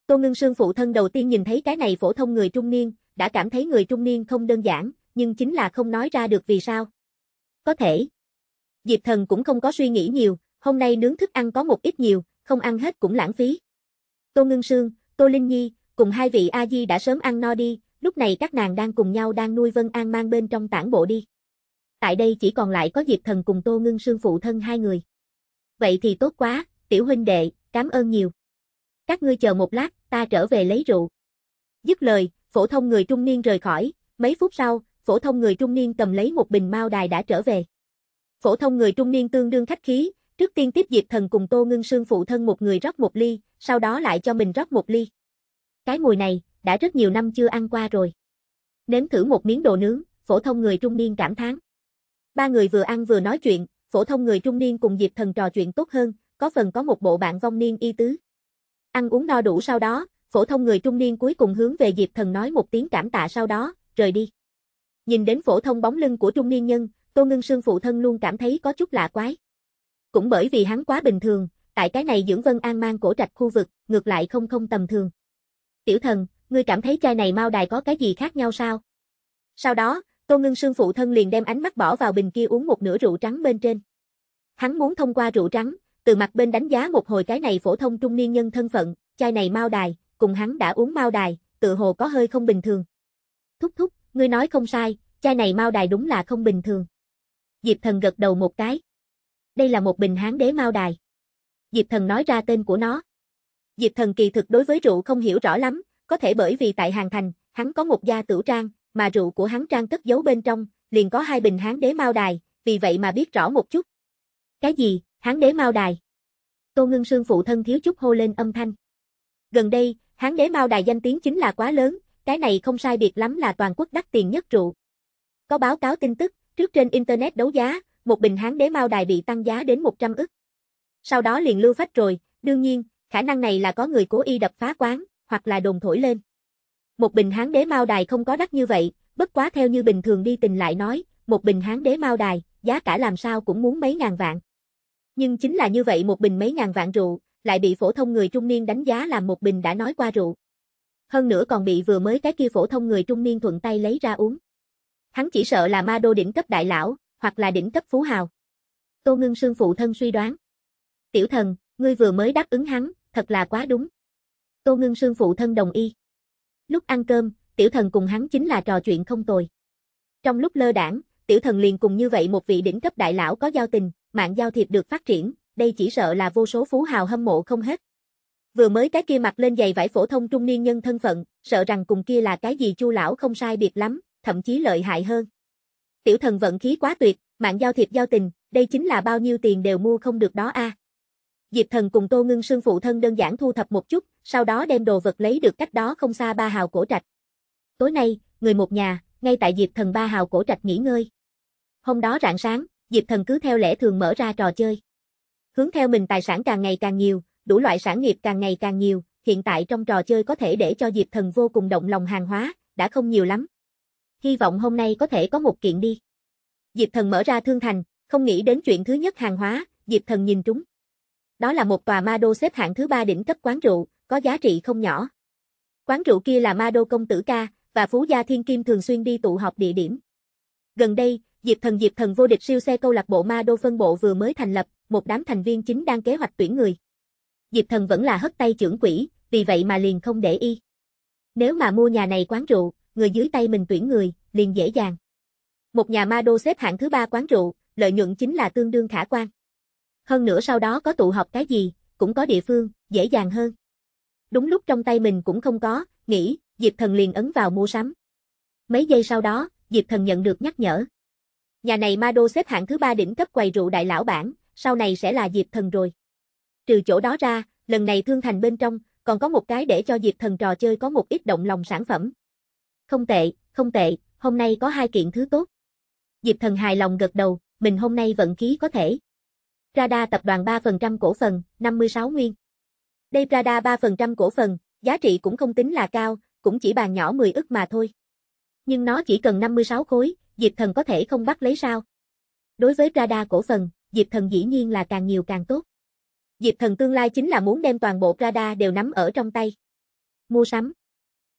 Tô Ngân Sương phụ thân đầu tiên nhìn thấy cái này phổ thông người trung niên, đã cảm thấy người trung niên không đơn giản, nhưng chính là không nói ra được vì sao. Có thể. Diệp thần cũng không có suy nghĩ nhiều, hôm nay nướng thức ăn có một ít nhiều, không ăn hết cũng lãng phí. Tô Ngân Sương, Tô Linh Nhi, cùng hai vị A-di đã sớm ăn no đi, Lúc này các nàng đang cùng nhau đang nuôi Vân An mang bên trong tảng bộ đi. Tại đây chỉ còn lại có Diệp Thần cùng Tô Ngưng Sương phụ thân hai người. Vậy thì tốt quá, tiểu huynh đệ, cảm ơn nhiều. Các ngươi chờ một lát, ta trở về lấy rượu. Dứt lời, phổ thông người trung niên rời khỏi, mấy phút sau, phổ thông người trung niên cầm lấy một bình mao đài đã trở về. Phổ thông người trung niên tương đương khách khí, trước tiên tiếp Diệp Thần cùng Tô Ngưng Sương phụ thân một người rót một ly, sau đó lại cho mình rót một ly. Cái mùi này, đã rất nhiều năm chưa ăn qua rồi. Nếm thử một miếng đồ nướng, phổ thông người trung niên cảm thán. Ba người vừa ăn vừa nói chuyện, phổ thông người trung niên cùng Diệp Thần trò chuyện tốt hơn, có phần có một bộ bạn vong niên y tứ. Ăn uống no đủ sau đó, phổ thông người trung niên cuối cùng hướng về Diệp Thần nói một tiếng cảm tạ sau đó, rời đi. Nhìn đến phổ thông bóng lưng của trung niên nhân, Tô Ngân Sương phụ thân luôn cảm thấy có chút lạ quái. Cũng bởi vì hắn quá bình thường, tại cái này dưỡng Vân An mang cổ trạch khu vực, ngược lại không không tầm thường. Tiểu thần, ngươi cảm thấy chai này mau đài có cái gì khác nhau sao? Sau đó, Tô Ngưng Sương phụ thân liền đem ánh mắt bỏ vào bình kia uống một nửa rượu trắng bên trên. Hắn muốn thông qua rượu trắng, từ mặt bên đánh giá một hồi cái này phổ thông trung niên nhân thân phận, chai này mau đài, cùng hắn đã uống mau đài, tự hồ có hơi không bình thường. Thúc thúc, ngươi nói không sai, chai này mau đài đúng là không bình thường. Diệp thần gật đầu một cái. Đây là một bình hán đế mau đài. Diệp thần nói ra tên của nó. Diệp thần kỳ thực đối với rượu không hiểu rõ lắm, có thể bởi vì tại Hàng Thành, hắn có một gia tử trang, mà rượu của hắn trang cất giấu bên trong, liền có hai bình hán đế mao đài, vì vậy mà biết rõ một chút. Cái gì, hán đế mao đài? Tô Ngưng Sương phụ thân thiếu chút hô lên âm thanh. Gần đây, hán đế mao đài danh tiếng chính là quá lớn, cái này không sai biệt lắm là toàn quốc đắt tiền nhất rượu. Có báo cáo tin tức, trước trên Internet đấu giá, một bình hán đế mao đài bị tăng giá đến 100 ức. Sau đó liền lưu phách rồi, đương nhiên, khả năng này là có người cố ý đập phá quán, hoặc là đồn thổi lên. Một bình hán đế mao đài không có đắt như vậy, bất quá theo như bình thường đi tình lại nói, một bình hán đế mao đài, giá cả làm sao cũng muốn mấy ngàn vạn. Nhưng chính là như vậy một bình mấy ngàn vạn rượu, lại bị phổ thông người trung niên đánh giá làm một bình đã nói qua rượu. Hơn nữa còn bị vừa mới cái kia phổ thông người trung niên thuận tay lấy ra uống. Hắn chỉ sợ là ma đô đỉnh cấp đại lão, hoặc là đỉnh cấp phú hào. Tô Ngưng Sương phụ thân suy đoán. Tiểu thần, ngươi vừa mới đáp ứng hắn, thật là quá đúng. Tô Ngưng Sương phụ thân đồng ý. Lúc ăn cơm, tiểu thần cùng hắn chính là trò chuyện không tồi. Trong lúc lơ đảng, tiểu thần liền cùng như vậy một vị đỉnh cấp đại lão có giao tình, mạng giao thiệp được phát triển, đây chỉ sợ là vô số phú hào hâm mộ không hết. Vừa mới cái kia mặc lên giày vải phổ thông trung niên nhân thân phận, sợ rằng cùng kia là cái gì chu lão không sai biệt lắm, thậm chí lợi hại hơn. Tiểu thần vận khí quá tuyệt, mạng giao thiệp giao tình, đây chính là bao nhiêu tiền đều mua không được đó a. À. Diệp Thần cùng Tô Ngưng Sương phụ thân đơn giản thu thập một chút, sau đó đem đồ vật lấy được cách đó không xa ba hào cổ trạch. Tối nay, người một nhà, ngay tại Diệp Thần ba hào cổ trạch nghỉ ngơi. Hôm đó rạng sáng, Diệp Thần cứ theo lẽ thường mở ra trò chơi. Hướng theo mình tài sản càng ngày càng nhiều, đủ loại sản nghiệp càng ngày càng nhiều, hiện tại trong trò chơi có thể để cho Diệp Thần vô cùng động lòng hàng hóa, đã không nhiều lắm. Hy vọng hôm nay có thể có một kiện đi. Diệp Thần mở ra thương thành, không nghĩ đến chuyện thứ nhất hàng hóa, Diệp Thần nhìn trúng. Đó là một tòa ma đô xếp hạng thứ ba đỉnh cấp quán rượu, có giá trị không nhỏ. Quán rượu kia là ma đô công tử ca, và phú gia thiên kim thường xuyên đi tụ họp địa điểm. Gần đây, Diệp Thần Diệp Thần vô địch siêu xe câu lạc bộ ma đô phân bộ vừa mới thành lập, một đám thành viên chính đang kế hoạch tuyển người. Diệp Thần vẫn là hất tay trưởng quỹ, vì vậy mà liền không để y. Nếu mà mua nhà này quán rượu, người dưới tay mình tuyển người, liền dễ dàng. Một nhà ma đô xếp hạng thứ ba quán rượu, lợi nhuận chính là tương đương khả quan. Hơn nữa sau đó có tụ họp cái gì, cũng có địa phương, dễ dàng hơn. Đúng lúc trong tay mình cũng không có, nghĩ, Diệp Thần liền ấn vào mua sắm. Mấy giây sau đó, Diệp Thần nhận được nhắc nhở. Nhà này ma đô xếp hạng thứ ba đỉnh cấp quầy rượu đại lão bản, sau này sẽ là Diệp Thần rồi. Trừ chỗ đó ra, lần này thương thành bên trong, còn có một cái để cho Diệp Thần trò chơi có một ít động lòng sản phẩm. Không tệ, không tệ, hôm nay có hai kiện thứ tốt. Diệp Thần hài lòng gật đầu, mình hôm nay vận khí có thể. Prada tập đoàn 3% cổ phần, 56 nguyên. Đây Prada 3% cổ phần, giá trị cũng không tính là cao, cũng chỉ bàn nhỏ 10 ức mà thôi. Nhưng nó chỉ cần 56 khối, Diệp Thần có thể không bắt lấy sao? Đối với Prada cổ phần, Diệp Thần dĩ nhiên là càng nhiều càng tốt. Diệp Thần tương lai chính là muốn đem toàn bộ Prada đều nắm ở trong tay. Mua sắm.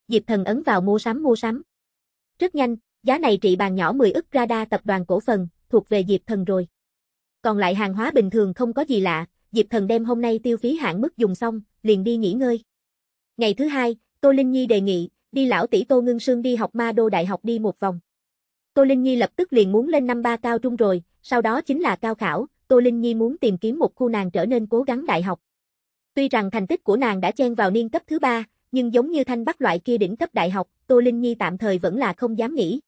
Diệp Thần ấn vào mua sắm mua sắm. Rất nhanh, giá này trị bàn nhỏ 10 ức Prada tập đoàn cổ phần, thuộc về Diệp Thần rồi. Còn lại hàng hóa bình thường không có gì lạ, Diệp Thần đem hôm nay tiêu phí hạn mức dùng xong, liền đi nghỉ ngơi. Ngày thứ hai, Tô Linh Nhi đề nghị, đi lão tỷ Tô Ngưng Sương đi học Ma Đô Đại học đi một vòng. Tô Linh Nhi lập tức liền muốn lên năm ba cao trung rồi, sau đó chính là cao khảo, Tô Linh Nhi muốn tìm kiếm một khu nàng trở nên cố gắng đại học. Tuy rằng thành tích của nàng đã chen vào niên cấp thứ ba, nhưng giống như thanh bắc loại kia đỉnh cấp đại học, Tô Linh Nhi tạm thời vẫn là không dám nghĩ.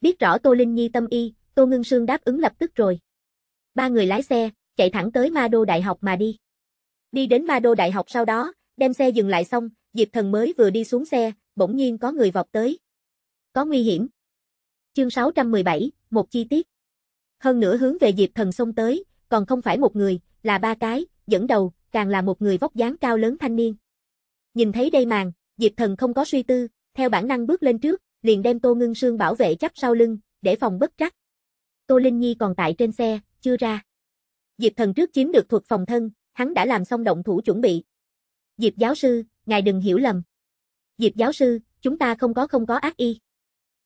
Biết rõ Tô Linh Nhi tâm y, Tô Ngưng Sương đáp ứng lập tức rồi. Ba người lái xe, chạy thẳng tới Ma Đô Đại học mà đi. Đi đến Ma Đô Đại học sau đó, đem xe dừng lại xong, Diệp Thần mới vừa đi xuống xe, bỗng nhiên có người vọt tới. Có nguy hiểm. Chương 617, một chi tiết. Hơn nữa hướng về Diệp Thần xông tới, còn không phải một người, là ba cái, dẫn đầu, càng là một người vóc dáng cao lớn thanh niên. Nhìn thấy đây màn, Diệp Thần không có suy tư, theo bản năng bước lên trước, liền đem Tô Ngưng Sương bảo vệ chắp sau lưng, để phòng bất trắc. Tô Linh Nhi còn tại trên xe, chưa ra. Diệp thần trước chiếm được thuật phòng thân, hắn đã làm xong động thủ chuẩn bị. Diệp giáo sư, ngài đừng hiểu lầm. Diệp giáo sư, chúng ta không có không có ác y.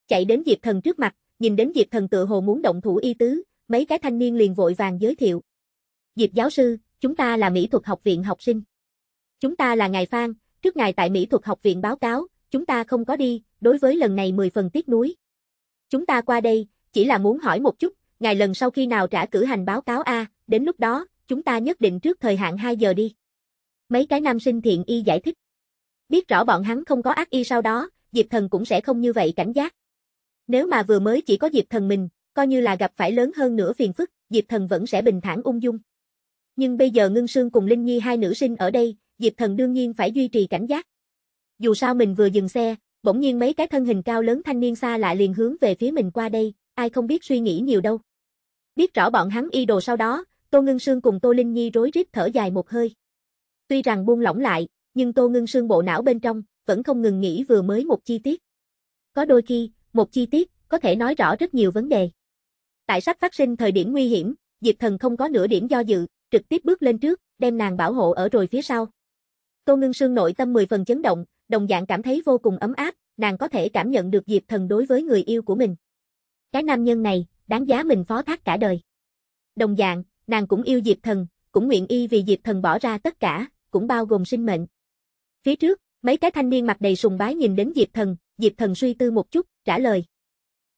Chạy đến Diệp thần trước mặt, nhìn đến Diệp thần tự hồ muốn động thủ y tứ, mấy cái thanh niên liền vội vàng giới thiệu. Diệp giáo sư, chúng ta là mỹ thuật học viện học sinh. Chúng ta là ngài Phan, trước ngài tại mỹ thuật học viện báo cáo, chúng ta không có đi, đối với lần này 10 phần tiếc núi, Chúng ta qua đây, chỉ là muốn hỏi một chút, ngài lần sau khi nào trả cử hành báo cáo A, đến lúc đó, chúng ta nhất định trước thời hạn 2 giờ đi. Mấy cái nam sinh thiện y giải thích. Biết rõ bọn hắn không có ác y sau đó, Diệp Thần cũng sẽ không như vậy cảnh giác. Nếu mà vừa mới chỉ có Diệp Thần mình, coi như là gặp phải lớn hơn nữa phiền phức, Diệp Thần vẫn sẽ bình thản ung dung. Nhưng bây giờ ngưng Sương cùng Linh Nhi hai nữ sinh ở đây, Diệp Thần đương nhiên phải duy trì cảnh giác. Dù sao mình vừa dừng xe, bỗng nhiên mấy cái thân hình cao lớn thanh niên xa lạ liền hướng về phía mình qua đây, ai không biết suy nghĩ nhiều đâu. Biết rõ bọn hắn y đồ sau đó, Tô Ngân Sương cùng Tô Linh Nhi rối rít thở dài một hơi. Tuy rằng buông lỏng lại, nhưng Tô Ngân Sương bộ não bên trong vẫn không ngừng nghĩ vừa mới một chi tiết. Có đôi khi, một chi tiết có thể nói rõ rất nhiều vấn đề. Tại sắp phát sinh thời điểm nguy hiểm, Diệp Thần không có nửa điểm do dự, trực tiếp bước lên trước, đem nàng bảo hộ ở rồi phía sau. Tô Ngân Sương nội tâm mười phần chấn động, đồng dạng cảm thấy vô cùng ấm áp, nàng có thể cảm nhận được Diệp Thần đối với người yêu của mình. Cái nam nhân này, đáng giá mình phó thác cả đời. Đồng dạng, nàng cũng yêu Diệp Thần, cũng nguyện y vì Diệp Thần bỏ ra tất cả, cũng bao gồm sinh mệnh. Phía trước, mấy cái thanh niên mặt đầy sùng bái nhìn đến Diệp Thần, Diệp Thần suy tư một chút, trả lời.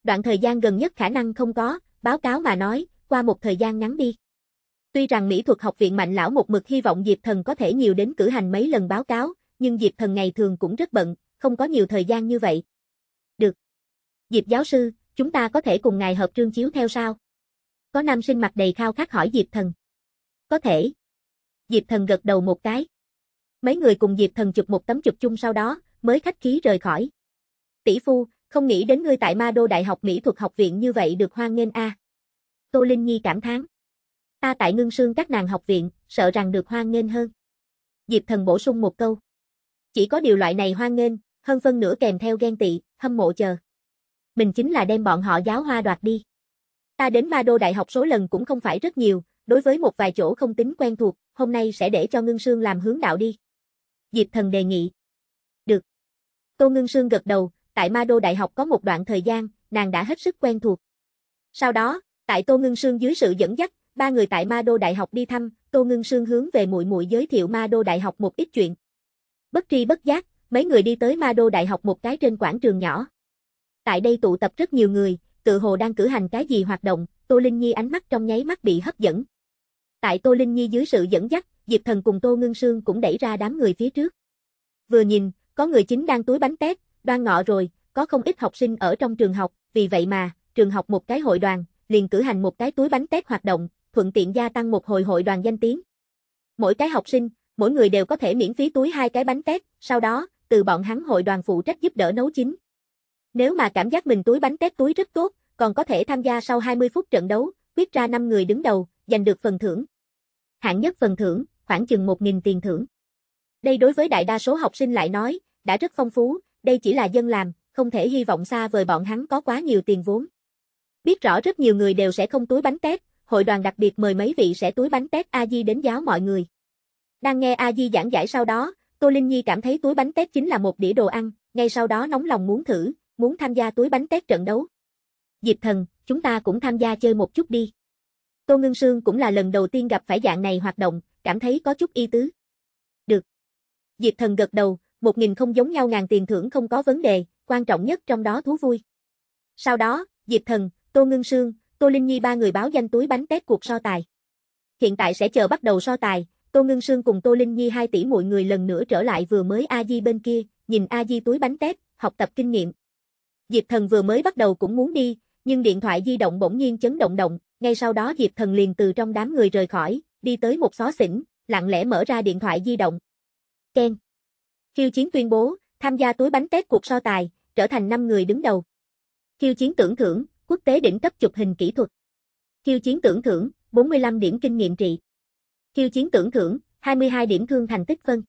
Đoạn thời gian gần nhất khả năng không có, báo cáo mà nói, qua một thời gian ngắn đi. Tuy rằng Mỹ thuật học viện Mạnh Lão một mực hy vọng Diệp Thần có thể nhiều đến cử hành mấy lần báo cáo, nhưng Diệp Thần ngày thường cũng rất bận, không có nhiều thời gian như vậy. Được. Diệp giáo sư, chúng ta có thể cùng ngài hợp trương chiếu theo sao? Có nam sinh mặt đầy khao khát hỏi Diệp Thần. Có thể. Diệp Thần gật đầu một cái. Mấy người cùng Diệp Thần chụp một tấm chụp chung sau đó, mới khách khí rời khỏi. Tỷ phu, không nghĩ đến ngươi tại Ma Đô Đại học Mỹ thuật học viện như vậy được hoan nghênh a. Tô Linh Nhi cảm thán. Ta tại ngưng sương các nàng học viện, sợ rằng được hoan nghênh hơn. Diệp Thần bổ sung một câu. Chỉ có điều loại này hoan nghênh, hơn phân nửa kèm theo ghen tị, hâm mộ chờ mình chính là đem bọn họ giáo hoa đoạt đi. Ta đến Ma Đô Đại học số lần cũng không phải rất nhiều, đối với một vài chỗ không tính quen thuộc, hôm nay sẽ để cho Ngưng Sương làm hướng đạo đi. Diệp Thần đề nghị. Được. Tô Ngưng Sương gật đầu, tại Ma Đô Đại học có một đoạn thời gian, nàng đã hết sức quen thuộc. Sau đó, tại Tô Ngưng Sương dưới sự dẫn dắt, ba người tại Ma Đô Đại học đi thăm, Tô Ngưng Sương hướng về muội muội giới thiệu Ma Đô Đại học một ít chuyện. Bất tri bất giác, mấy người đi tới Ma Đô Đại học một cái trên quảng trường nhỏ. Tại đây tụ tập rất nhiều người, tự hồ đang cử hành cái gì hoạt động, Tô Linh Nhi ánh mắt trong nháy mắt bị hấp dẫn. Tại Tô Linh Nhi dưới sự dẫn dắt, Diệp Thần cùng Tô Ngưng Sương cũng đẩy ra đám người phía trước. Vừa nhìn, có người chính đang túi bánh tét, đoan ngọ rồi, có không ít học sinh ở trong trường học, vì vậy mà, trường học một cái hội đoàn, liền cử hành một cái túi bánh tét hoạt động, thuận tiện gia tăng một hồi hội đoàn danh tiếng. Mỗi cái học sinh, mỗi người đều có thể miễn phí túi hai cái bánh tét, sau đó, từ bọn hắn hội đoàn phụ trách giúp đỡ nấu chính. Nếu mà cảm giác mình túi bánh tét túi rất tốt, còn có thể tham gia sau 20 phút trận đấu, quyết ra 5 người đứng đầu, giành được phần thưởng. Hạng nhất phần thưởng, khoảng chừng 1.000 tiền thưởng. Đây đối với đại đa số học sinh lại nói, đã rất phong phú, đây chỉ là dân làm, không thể hy vọng xa vời bọn hắn có quá nhiều tiền vốn. Biết rõ rất nhiều người đều sẽ không túi bánh tét, hội đoàn đặc biệt mời mấy vị sẽ túi bánh tét A Di đến giáo mọi người. Đang nghe A Di giảng giải sau đó, Tô Linh Nhi cảm thấy túi bánh tét chính là một đĩa đồ ăn, ngay sau đó nóng lòng muốn thử, muốn tham gia túi bánh tét trận đấu. Diệp thần, chúng ta cũng tham gia chơi một chút đi. Tô Ngân Sương cũng là lần đầu tiên gặp phải dạng này hoạt động, cảm thấy có chút y tứ. Được. Diệp thần gật đầu, một nghìn không giống nhau ngàn tiền thưởng không có vấn đề, quan trọng nhất trong đó thú vui. Sau đó, Diệp thần, Tô Ngân Sương, Tô Linh Nhi ba người báo danh túi bánh tét cuộc so tài. Hiện tại sẽ chờ bắt đầu so tài, Tô Ngân Sương cùng Tô Linh Nhi hai tỷ mỗi người lần nữa trở lại vừa mới A Di bên kia, nhìn A Di túi bánh tét, học tập kinh nghiệm. Diệp Thần vừa mới bắt đầu cũng muốn đi, nhưng điện thoại di động bỗng nhiên chấn động động, ngay sau đó Diệp Thần liền từ trong đám người rời khỏi, đi tới một xó xỉnh, lặng lẽ mở ra điện thoại di động. Ken. Khiêu chiến tuyên bố, tham gia túi bánh tét cuộc so tài, trở thành 5 người đứng đầu. Khiêu chiến tưởng thưởng, quốc tế đỉnh cấp chụp hình kỹ thuật. Khiêu chiến tưởng thưởng, 45 điểm kinh nghiệm trị. Khiêu chiến tưởng thưởng, 22 điểm thương thành tích phân.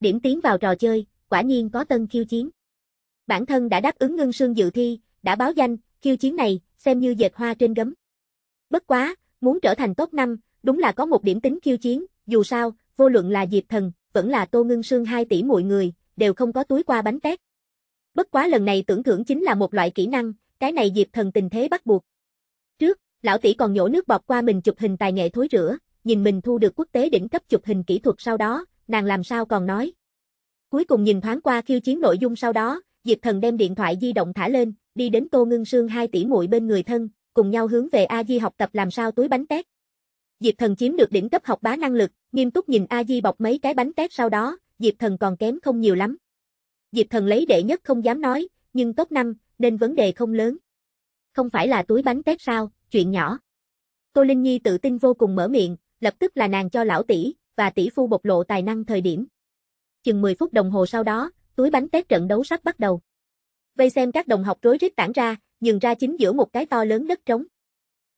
Điểm tiến vào trò chơi, quả nhiên có tân khiêu chiến bản thân đã đáp ứng ngưng sương dự thi, đã báo danh, khiêu chiến này, xem như dệt hoa trên gấm. Bất quá, muốn trở thành top 5, đúng là có một điểm tính khiêu chiến, dù sao, vô luận là Diệp Thần, vẫn là Tô Ngưng Sương hai tỷ mọi người, đều không có túi qua bánh tét. Bất quá lần này tưởng thưởng chính là một loại kỹ năng, cái này Diệp Thần tình thế bắt buộc. Trước, lão tỷ còn nhổ nước bọt qua mình chụp hình tài nghệ thối rữa, nhìn mình thu được quốc tế đỉnh cấp chụp hình kỹ thuật sau đó, nàng làm sao còn nói. Cuối cùng nhìn thoáng qua khiêu chiến nội dung sau đó, Diệp Thần đem điện thoại di động thả lên, đi đến Tô Ngưng Sương hai tỷ muội bên người thân, cùng nhau hướng về A Di học tập làm sao túi bánh tét. Diệp Thần chiếm được đỉnh cấp học bá năng lực, nghiêm túc nhìn A Di bọc mấy cái bánh tét sau đó, Diệp Thần còn kém không nhiều lắm. Diệp Thần lấy đệ nhất không dám nói, nhưng top 5 nên vấn đề không lớn. Không phải là túi bánh tét sao, chuyện nhỏ. Tô Linh Nhi tự tin vô cùng mở miệng, lập tức là nàng cho lão tỷ và tỷ phu bộc lộ tài năng thời điểm. Chừng 10 phút đồng hồ sau đó, túi bánh tét trận đấu sắp bắt đầu. Vây xem các đồng học rối rít tản ra, nhường ra chính giữa một cái to lớn đất trống.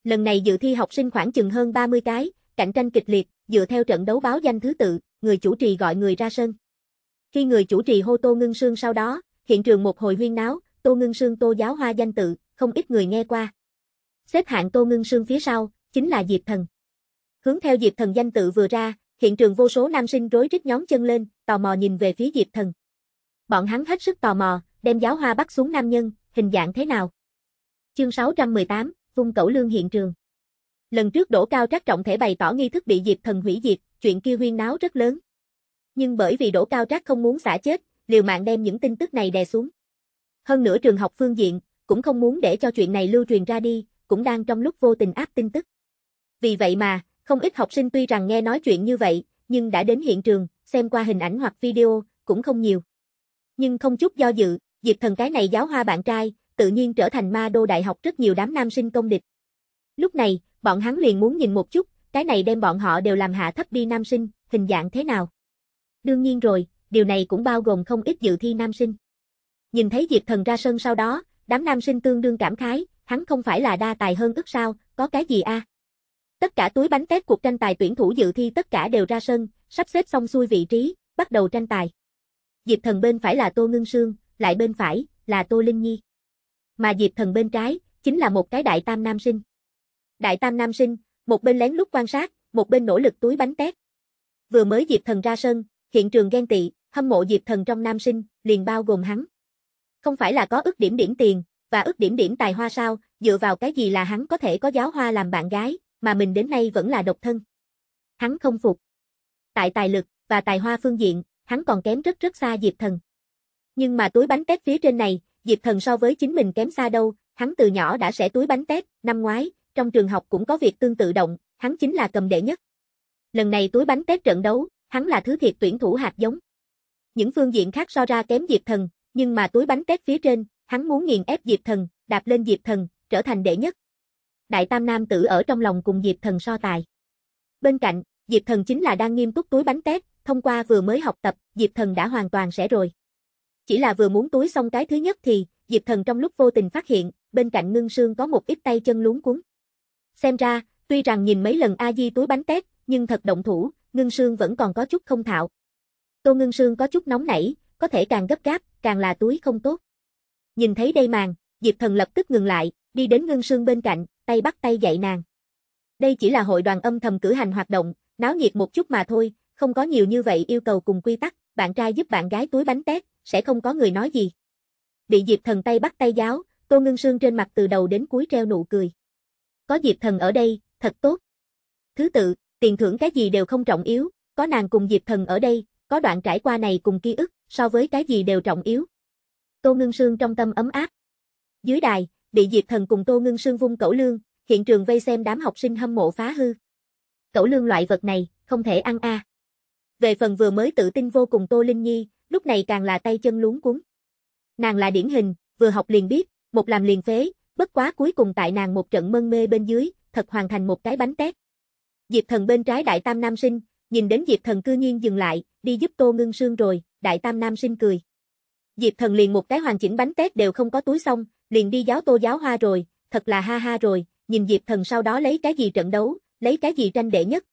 Lần này dự thi học sinh khoảng chừng hơn 30 cái, cạnh tranh kịch liệt, dựa theo trận đấu báo danh thứ tự, người chủ trì gọi người ra sân. Khi người chủ trì hô Tô Ngưng Sương sau đó, hiện trường một hồi huyên náo, Tô Ngưng Sương Tô giáo hoa danh tự, không ít người nghe qua. Xếp hạng Tô Ngưng Sương phía sau, chính là Diệp Thần. Hướng theo Diệp Thần danh tự vừa ra, hiện trường vô số nam sinh rối rít nhóm chân lên, tò mò nhìn về phía Diệp Thần. Bọn hắn hết sức tò mò, đem giáo hoa bắt xuống nam nhân, hình dạng thế nào? Chương 618, vung cẩu lương hiện trường. Lần trước đổ cao trác trọng thể bày tỏ nghi thức bị diệt thần hủy diệt, chuyện kia huyên náo rất lớn. Nhưng bởi vì đổ cao trác không muốn xả chết, liều mạng đem những tin tức này đè xuống. Hơn nữa trường học phương diện, cũng không muốn để cho chuyện này lưu truyền ra đi, cũng đang trong lúc vô tình áp tin tức. Vì vậy mà, không ít học sinh tuy rằng nghe nói chuyện như vậy, nhưng đã đến hiện trường, xem qua hình ảnh hoặc video, cũng không nhiều nhưng không chút do dự, Diệp Thần cái này giáo hoa bạn trai, tự nhiên trở thành ma đô đại học rất nhiều đám nam sinh công địch. Lúc này, bọn hắn liền muốn nhìn một chút, cái này đem bọn họ đều làm hạ thấp đi nam sinh, hình dạng thế nào. Đương nhiên rồi, điều này cũng bao gồm không ít dự thi nam sinh. Nhìn thấy Diệp Thần ra sân sau đó, đám nam sinh tương đương cảm khái, hắn không phải là đa tài hơn ức sao, có cái gì a? Tất cả túi bánh tét cuộc tranh tài tuyển thủ dự thi tất cả đều ra sân, sắp xếp xong xuôi vị trí, bắt đầu tranh tài. Diệp Thần bên phải là Tô Ngưng Sương, lại bên phải là Tô Linh Nhi. Mà Diệp Thần bên trái chính là một cái đại tam nam sinh. Đại tam nam sinh, một bên lén lút quan sát, một bên nỗ lực túi bánh tét. Vừa mới Diệp Thần ra sân, hiện trường ghen tị, hâm mộ Diệp Thần trong nam sinh, liền bao gồm hắn. Không phải là có ước điểm điểm tiền, và ước điểm điểm tài hoa sao, dựa vào cái gì là hắn có thể có giáo hoa làm bạn gái, mà mình đến nay vẫn là độc thân. Hắn không phục. Tại tài lực và tài hoa phương diện, hắn còn kém rất rất xa Diệp Thần. Nhưng mà túi bánh tét phía trên này, Diệp Thần so với chính mình kém xa đâu, hắn từ nhỏ đã sẽ túi bánh tét, năm ngoái, trong trường học cũng có việc tương tự động, hắn chính là cầm đệ nhất. Lần này túi bánh tét trận đấu, hắn là thứ thiệt tuyển thủ hạt giống. Những phương diện khác so ra kém Diệp Thần, nhưng mà túi bánh tét phía trên, hắn muốn nghiền ép Diệp Thần, đạp lên Diệp Thần, trở thành đệ nhất. Đại Tam Nam tử ở trong lòng cùng Diệp Thần so tài. Bên cạnh, Diệp Thần chính là đang nghiêm túc túi bánh tét, thông qua vừa mới học tập, Diệp Thần đã hoàn toàn sẽ rồi. Chỉ là vừa muốn túi xong cái thứ nhất thì, Diệp Thần trong lúc vô tình phát hiện, bên cạnh ngưng sương có một ít tay chân luống cuốn. Xem ra, tuy rằng nhìn mấy lần A-di túi bánh tét, nhưng thật động thủ, ngưng sương vẫn còn có chút không thạo. Tô ngưng sương có chút nóng nảy, có thể càng gấp gáp, càng là túi không tốt. Nhìn thấy đây màn, Diệp Thần lập tức ngừng lại, đi đến ngưng sương bên cạnh, tay bắt tay dạy nàng. Đây chỉ là hội đoàn âm thầm cử hành hoạt động, náo nhiệt một chút mà thôi, không có nhiều như vậy yêu cầu cùng quy tắc, bạn trai giúp bạn gái túi bánh tét, sẽ không có người nói gì. Bị Diệp Thần tay bắt tay giáo, Tô Ngân Sương trên mặt từ đầu đến cuối treo nụ cười. Có Diệp Thần ở đây, thật tốt. Thứ tự, tiền thưởng cái gì đều không trọng yếu, có nàng cùng Diệp Thần ở đây, có đoạn trải qua này cùng ký ức, so với cái gì đều trọng yếu. Tô Ngân Sương trong tâm ấm áp. Dưới đài, bị Diệp Thần cùng Tô Ngân Sương vung cẩu lương, hiện trường vây xem đám học sinh hâm mộ phá hư. Cẩu lương loại vật này, không thể ăn a. À. Về phần vừa mới tự tin vô cùng Tô Linh Nhi, lúc này càng là tay chân luống cuống. Nàng là điển hình, vừa học liền biết, một làm liền phế, bất quá cuối cùng tại nàng một trận mân mê bên dưới, thật hoàn thành một cái bánh tét. Diệp Thần bên trái Đại Tam Nam Sinh, nhìn đến Diệp Thần cư nhiên dừng lại, đi giúp Tô Ngưng Sương rồi, Đại Tam Nam Sinh cười. Diệp Thần liền một cái hoàn chỉnh bánh tét đều không có túi xong, liền đi giáo Tô giáo hoa rồi, thật là ha ha rồi, nhìn Diệp Thần sau đó lấy cái gì trận đấu, lấy cái gì tranh đệ nhất.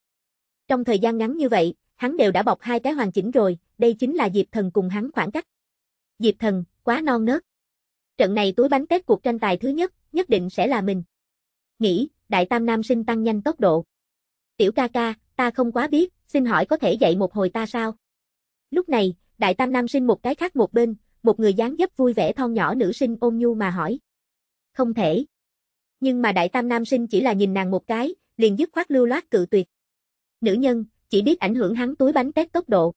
Trong thời gian ngắn như vậy, hắn đều đã bọc hai cái hoàn chỉnh rồi, đây chính là Diệp Thần cùng hắn khoảng cách. Diệp Thần, quá non nớt. Trận này túi bánh Tết cuộc tranh tài thứ nhất, nhất định sẽ là mình. Nghĩ, Đại Tam Nam sinh tăng nhanh tốc độ. Tiểu ca ca, ta không quá biết, xin hỏi có thể dạy một hồi ta sao? Lúc này, Đại Tam Nam sinh một cái khác một bên, một người dáng dấp vui vẻ thon nhỏ nữ sinh ôm nhu mà hỏi. Không thể. Nhưng mà Đại Tam Nam sinh chỉ là nhìn nàng một cái, liền dứt khoát lưu loát cự tuyệt. Nữ nhân, chỉ biết ảnh hưởng hắn túi bánh tét tốc độ.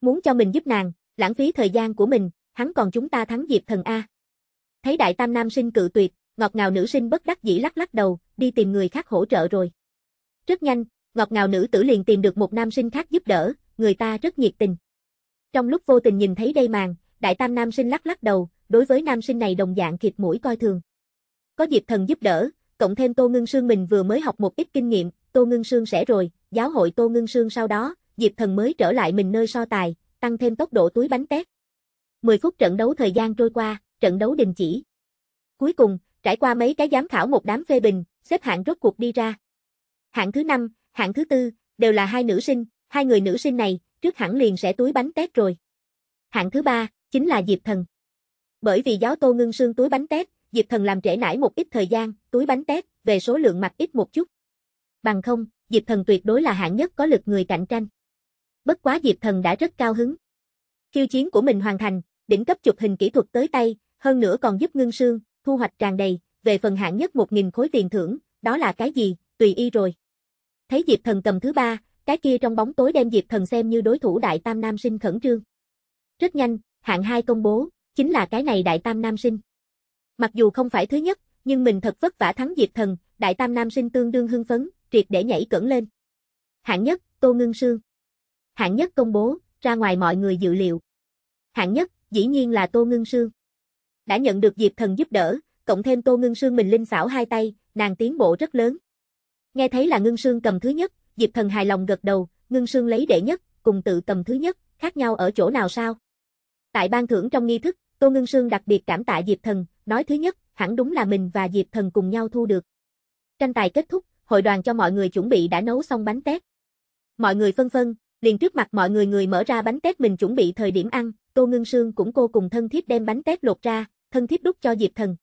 Muốn cho mình giúp nàng, lãng phí thời gian của mình, hắn còn chúng ta thắng Diệp thần A. Thấy đại tam nam sinh cự tuyệt, ngọt ngào nữ sinh bất đắc dĩ lắc lắc đầu, đi tìm người khác hỗ trợ rồi. Rất nhanh, ngọt ngào nữ tử liền tìm được một nam sinh khác giúp đỡ, người ta rất nhiệt tình. Trong lúc vô tình nhìn thấy đây màn, đại tam nam sinh lắc lắc đầu, đối với nam sinh này đồng dạng khịt mũi coi thường. Có Diệp thần giúp đỡ, cộng thêm Tô Ngưng Sương mình vừa mới học một ít kinh nghiệm, Tô Ngưng Sương sẽ rồi, giáo hội Tô Ngưng Sương sau đó, Diệp Thần mới trở lại mình nơi so tài, tăng thêm tốc độ túi bánh tét. 10 phút trận đấu thời gian trôi qua, trận đấu đình chỉ. Cuối cùng, trải qua mấy cái giám khảo một đám phê bình, xếp hạng rốt cuộc đi ra. Hạng thứ 5, hạng thứ 4, đều là hai nữ sinh, hai người nữ sinh này, trước hẳn liền sẽ túi bánh tét rồi. Hạng thứ 3, chính là Diệp Thần. Bởi vì giáo Tô Ngưng Sương túi bánh tét, Diệp Thần làm trễ nải một ít thời gian, túi bánh tét, về số lượng mặt ít một chút bằng không, Diệp Thần tuyệt đối là hạng nhất có lực người cạnh tranh. Bất quá Diệp Thần đã rất cao hứng. Khiêu chiến của mình hoàn thành, đỉnh cấp chụp hình kỹ thuật tới tay, hơn nữa còn giúp ngưng sương, thu hoạch tràn đầy, về phần hạng nhất 1.000 khối tiền thưởng, đó là cái gì, tùy y rồi. Thấy Diệp Thần cầm thứ ba, cái kia trong bóng tối đem Diệp Thần xem như đối thủ Đại Tam Nam Sinh khẩn trương. Rất nhanh, hạng hai công bố, chính là cái này Đại Tam Nam Sinh. Mặc dù không phải thứ nhất, nhưng mình thật vất vả thắng Diệp Thần, Đại Tam Nam Sinh tương đương hưng phấn, triệt để nhảy cẩn lên. Hạng nhất, Tô Ngưng Sương. Hạng nhất công bố, ra ngoài mọi người dự liệu. Hạng nhất, dĩ nhiên là Tô Ngưng Sương. Đã nhận được Diệp Thần giúp đỡ, cộng thêm Tô Ngưng Sương mình linh xảo hai tay, nàng tiến bộ rất lớn. Nghe thấy là Ngưng Sương cầm thứ nhất, Diệp Thần hài lòng gật đầu, Ngưng Sương lấy đệ nhất, cùng tự cầm thứ nhất, khác nhau ở chỗ nào sao? Tại ban thưởng trong nghi thức, Tô Ngưng Sương đặc biệt cảm tạ Diệp Thần, nói thứ nhất, hẳn đúng là mình và Diệp Thần cùng nhau thu được. Tranh tài kết thúc, hội đoàn cho mọi người chuẩn bị đã nấu xong bánh tét. Mọi người phân phân, liền trước mặt mọi người người mở ra bánh tét mình chuẩn bị thời điểm ăn, Tô Ngưng Sương cũng cô cùng thân thiếp đem bánh tét lột ra, thân thiếp đút cho Diệp Thần.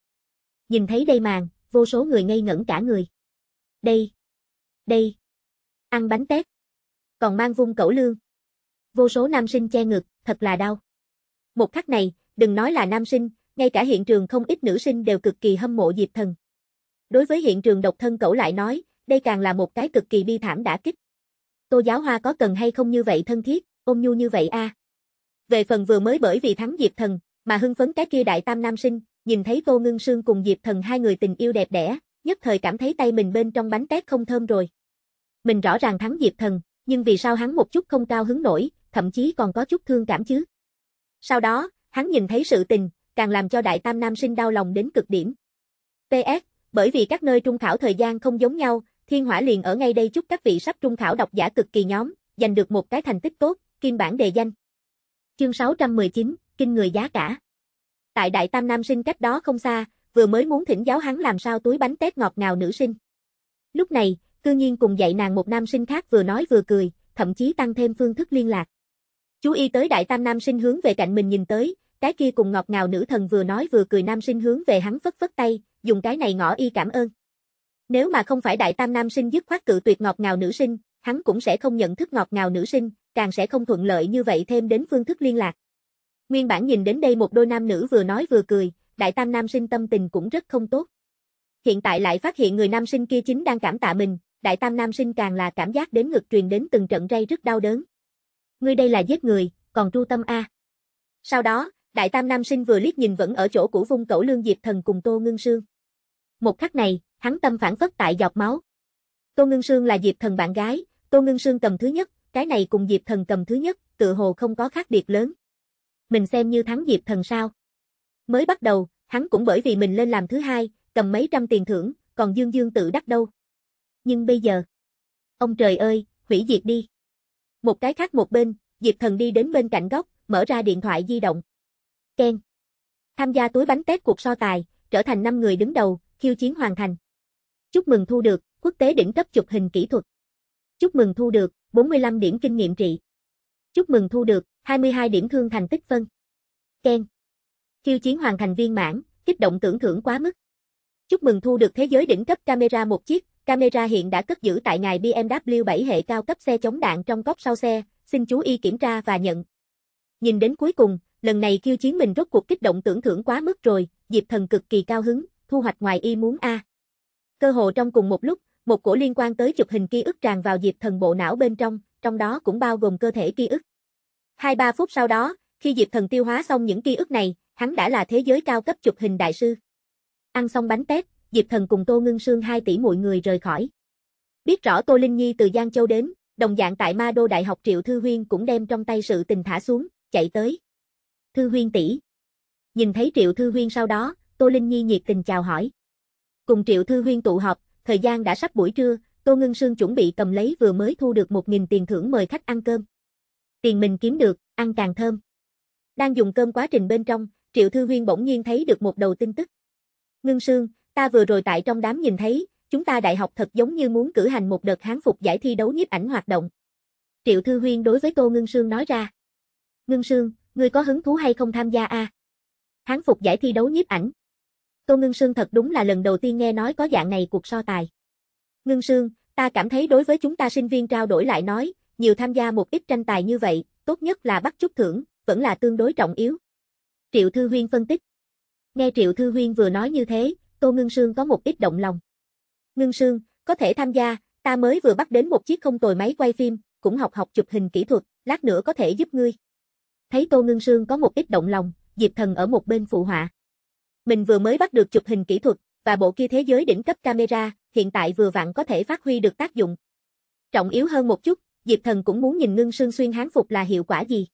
Nhìn thấy đây màn, vô số người ngây ngẩn cả người. Đây, đây, ăn bánh tét, còn mang vung cẩu lương. Vô số nam sinh che ngực, thật là đau. Một khắc này, đừng nói là nam sinh, ngay cả hiện trường không ít nữ sinh đều cực kỳ hâm mộ Diệp Thần. Đối với hiện trường độc thân cẩu lại nói, đây càng là một cái cực kỳ bi thảm đã kích. Tô giáo hoa có cần hay không như vậy thân thiết, ôm nhu như vậy a à? Về phần vừa mới bởi vì thắng Diệp Thần, mà hưng phấn cái kia đại tam nam sinh, nhìn thấy Tô Ngưng Sương cùng Diệp Thần hai người tình yêu đẹp đẽ, nhất thời cảm thấy tay mình bên trong bánh tét không thơm rồi. Mình rõ ràng thắng Diệp Thần, nhưng vì sao hắn một chút không cao hứng nổi, thậm chí còn có chút thương cảm chứ. Sau đó, hắn nhìn thấy sự tình, càng làm cho đại tam nam sinh đau lòng đến cực điểm. PS, bởi vì các nơi trung khảo thời gian không giống nhau, Thiên Hỏa liền ở ngay đây chúc các vị sắp trung khảo độc giả cực kỳ nhóm, giành được một cái thành tích tốt, kim bản đề danh. Chương 619, kinh người giá cả. Tại Đại Tam Nam sinh cách đó không xa, vừa mới muốn thỉnh giáo hắn làm sao túi bánh tét ngọt ngào nữ sinh. Lúc này, cư nhiên cùng dạy nàng một nam sinh khác vừa nói vừa cười, thậm chí tăng thêm phương thức liên lạc. Chú ý tới đại tam nam sinh hướng về cạnh mình nhìn tới, cái kia cùng ngọt ngào nữ thần vừa nói vừa cười nam sinh hướng về hắn phất phất tay, dùng cái này ngỏ y cảm ơn. Nếu mà không phải đại tam nam sinh dứt khoát cự tuyệt ngọt ngào nữ sinh, hắn cũng sẽ không nhận thức ngọt ngào nữ sinh, càng sẽ không thuận lợi như vậy thêm đến phương thức liên lạc. Nguyên bản nhìn đến đây một đôi nam nữ vừa nói vừa cười, đại tam nam sinh tâm tình cũng rất không tốt. Hiện tại lại phát hiện người nam sinh kia chính đang cảm tạ mình, đại tam nam sinh càng là cảm giác đến ngực truyền đến từng trận ray rất đau đớn. Ngươi đây là giết người, còn tru tâm a. Sau đó, đại tam nam sinh vừa liếc nhìn vẫn ở chỗ của vung cẩu lương diệp thần cùng Tô Ngưng Sương. Một khắc này, hắn tâm phản phất tại giọt máu. Tô Ngưng Sương là Diệp Thần bạn gái, Tô Ngưng Sương cầm thứ nhất, cái này cùng Diệp Thần cầm thứ nhất, tự hồ không có khác biệt lớn. Mình xem như thắng Diệp Thần sao? Mới bắt đầu, hắn cũng bởi vì mình lên làm thứ hai, cầm mấy trăm tiền thưởng, còn Dương Dương tự đắc đâu. Nhưng bây giờ, ông trời ơi, hủy diệt đi. Một cái khác một bên, Diệp Thần đi đến bên cạnh góc, mở ra điện thoại di động. Ken. Tham gia túi bánh tét cuộc so tài, trở thành năm người đứng đầu, khiêu chiến hoàn thành. Chúc mừng thu được, quốc tế đỉnh cấp chụp hình kỹ thuật. Chúc mừng thu được, 45 điểm kinh nghiệm trị. Chúc mừng thu được, 22 điểm thương thành tích phân. khen Khiêu chiến hoàn thành viên mãn, kích động tưởng thưởng quá mức. Chúc mừng thu được thế giới đỉnh cấp camera một chiếc, camera hiện đã cất giữ tại ngài BMW 7 hệ cao cấp xe chống đạn trong góc sau xe, xin chú ý kiểm tra và nhận. Nhìn đến cuối cùng, lần này khiêu chiến mình rốt cuộc kích động tưởng thưởng quá mức rồi, Diệp Thần cực kỳ cao hứng, thu hoạch ngoài y muốn A. Cơ hồ trong cùng một lúc, một cổ liên quan tới chụp hình ký ức tràn vào Diệp Thần bộ não bên trong, trong đó cũng bao gồm cơ thể ký ức. 2-3 phút sau đó, khi Diệp Thần tiêu hóa xong những ký ức này, hắn đã là thế giới cao cấp chụp hình đại sư. Ăn xong bánh tét, Diệp Thần cùng Tô Ngưng Sương hai tỷ muội người rời khỏi. Biết rõ Tô Linh Nhi từ Giang Châu đến, đồng dạng tại Ma Đô Đại học Triệu Thư Huyên cũng đem trong tay sự tình thả xuống, chạy tới. Thư Huyên tỷ. Nhìn thấy Triệu Thư Huyên sau đó, Tô Linh Nhi nhiệt tình chào hỏi. Cùng Triệu Thư Huyên tụ họp, thời gian đã sắp buổi trưa, Tô Ngân Sương chuẩn bị cầm lấy vừa mới thu được 1.000 tiền thưởng mời khách ăn cơm. Tiền mình kiếm được, ăn càng thơm. Đang dùng cơm quá trình bên trong, Triệu Thư Huyên bỗng nhiên thấy được một đầu tin tức. Ngân Sương, ta vừa rồi tại trong đám nhìn thấy, chúng ta đại học thật giống như muốn cử hành một đợt hán phục giải thi đấu nhiếp ảnh hoạt động. Triệu Thư Huyên đối với Tô Ngân Sương nói ra. Ngân Sương, ngươi có hứng thú hay không tham gia a? À? Hán phục giải thi đấu nhiếp ảnh. Tô Ngưng Sương thật đúng là lần đầu tiên nghe nói có dạng này cuộc so tài. Ngưng Sương, ta cảm thấy đối với chúng ta sinh viên trao đổi lại nói, nhiều tham gia một ít tranh tài như vậy, tốt nhất là bắt chút thưởng, vẫn là tương đối trọng yếu. Triệu Thư Huyên phân tích. Nghe Triệu Thư Huyên vừa nói như thế, Tô Ngưng Sương có một ít động lòng. Ngưng Sương, có thể tham gia, ta mới vừa bắt đến một chiếc không tồi máy quay phim, cũng học học chụp hình kỹ thuật, lát nữa có thể giúp ngươi. Thấy Tô Ngưng Sương có một ít động lòng, Diệp Thần ở một bên phụ họa. Mình vừa mới bắt được chụp hình kỹ thuật, và bộ kia thế giới đỉnh cấp camera, hiện tại vừa vặn có thể phát huy được tác dụng. Trọng yếu hơn một chút, Diệp Thần cũng muốn nhìn Ngưng Sương xuyên hán phục là hiệu quả gì.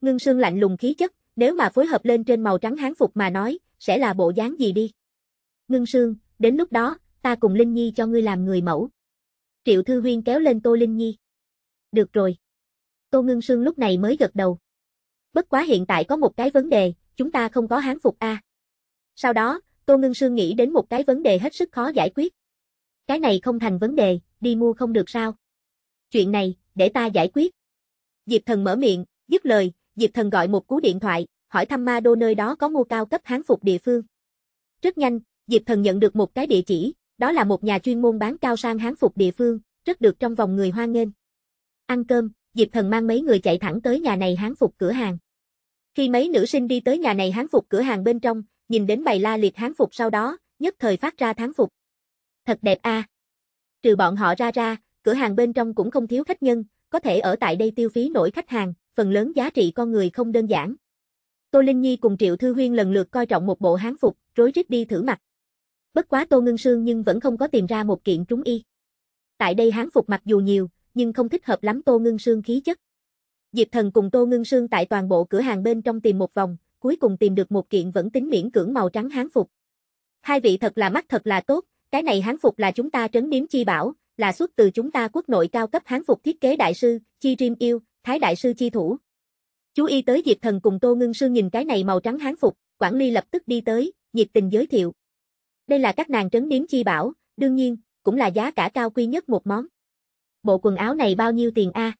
Ngưng Sương lạnh lùng khí chất, nếu mà phối hợp lên trên màu trắng hán phục mà nói, sẽ là bộ dáng gì đi. Ngưng Sương, đến lúc đó, ta cùng Linh Nhi cho ngươi làm người mẫu. Triệu Thư Huyên kéo lên Tô Linh Nhi. Được rồi. Tô Ngưng Sương lúc này mới gật đầu. Bất quá hiện tại có một cái vấn đề, chúng ta không có hán phục a. À. Sau đó, Tô Ngưng Sương nghĩ đến một cái vấn đề hết sức khó giải quyết. Cái này không thành vấn đề, đi mua không được sao? Chuyện này, để ta giải quyết. Diệp Thần mở miệng, dứt lời, Diệp Thần gọi một cú điện thoại, hỏi thăm Ma Đô nơi đó có mua cao cấp hán phục địa phương. Rất nhanh, Diệp Thần nhận được một cái địa chỉ, đó là một nhà chuyên môn bán cao sang hán phục địa phương, rất được trong vòng người hoan nghênh. Ăn cơm, Diệp Thần mang mấy người chạy thẳng tới nhà này hán phục cửa hàng. Khi mấy nữ sinh đi tới nhà này hán phục cửa hàng bên trong, nhìn đến bày la liệt hán phục sau đó, nhất thời phát ra thán phục. Thật đẹp a. À. Trừ bọn họ ra ra, cửa hàng bên trong cũng không thiếu khách nhân, có thể ở tại đây tiêu phí nổi khách hàng, phần lớn giá trị con người không đơn giản. Tô Linh Nhi cùng Triệu Thư Huyên lần lượt coi trọng một bộ hán phục, rối rít đi thử mặt Bất quá Tô Ngân Sương nhưng vẫn không có tìm ra một kiện trúng y. Tại đây hán phục mặc dù nhiều, nhưng không thích hợp lắm Tô Ngân Sương khí chất. Diệp Thần cùng Tô Ngân Sương tại toàn bộ cửa hàng bên trong tìm một vòng, cuối cùng tìm được một kiện vẫn tính miễn cưỡng màu trắng hán phục. Hai vị thật là mắt thật là tốt, cái này hán phục là chúng ta trấn niếm chi bảo, là xuất từ chúng ta quốc nội cao cấp hán phục thiết kế đại sư, chi Rim Yêu, Thái đại sư chi thủ. Chú ý tới Diệp Thần cùng Tô Ngưng Sư nhìn cái này màu trắng hán phục, quản lý lập tức đi tới, nhiệt tình giới thiệu. Đây là các nàng trấn niếm chi bảo, đương nhiên, cũng là giá cả cao quý nhất một món. Bộ quần áo này bao nhiêu tiền a?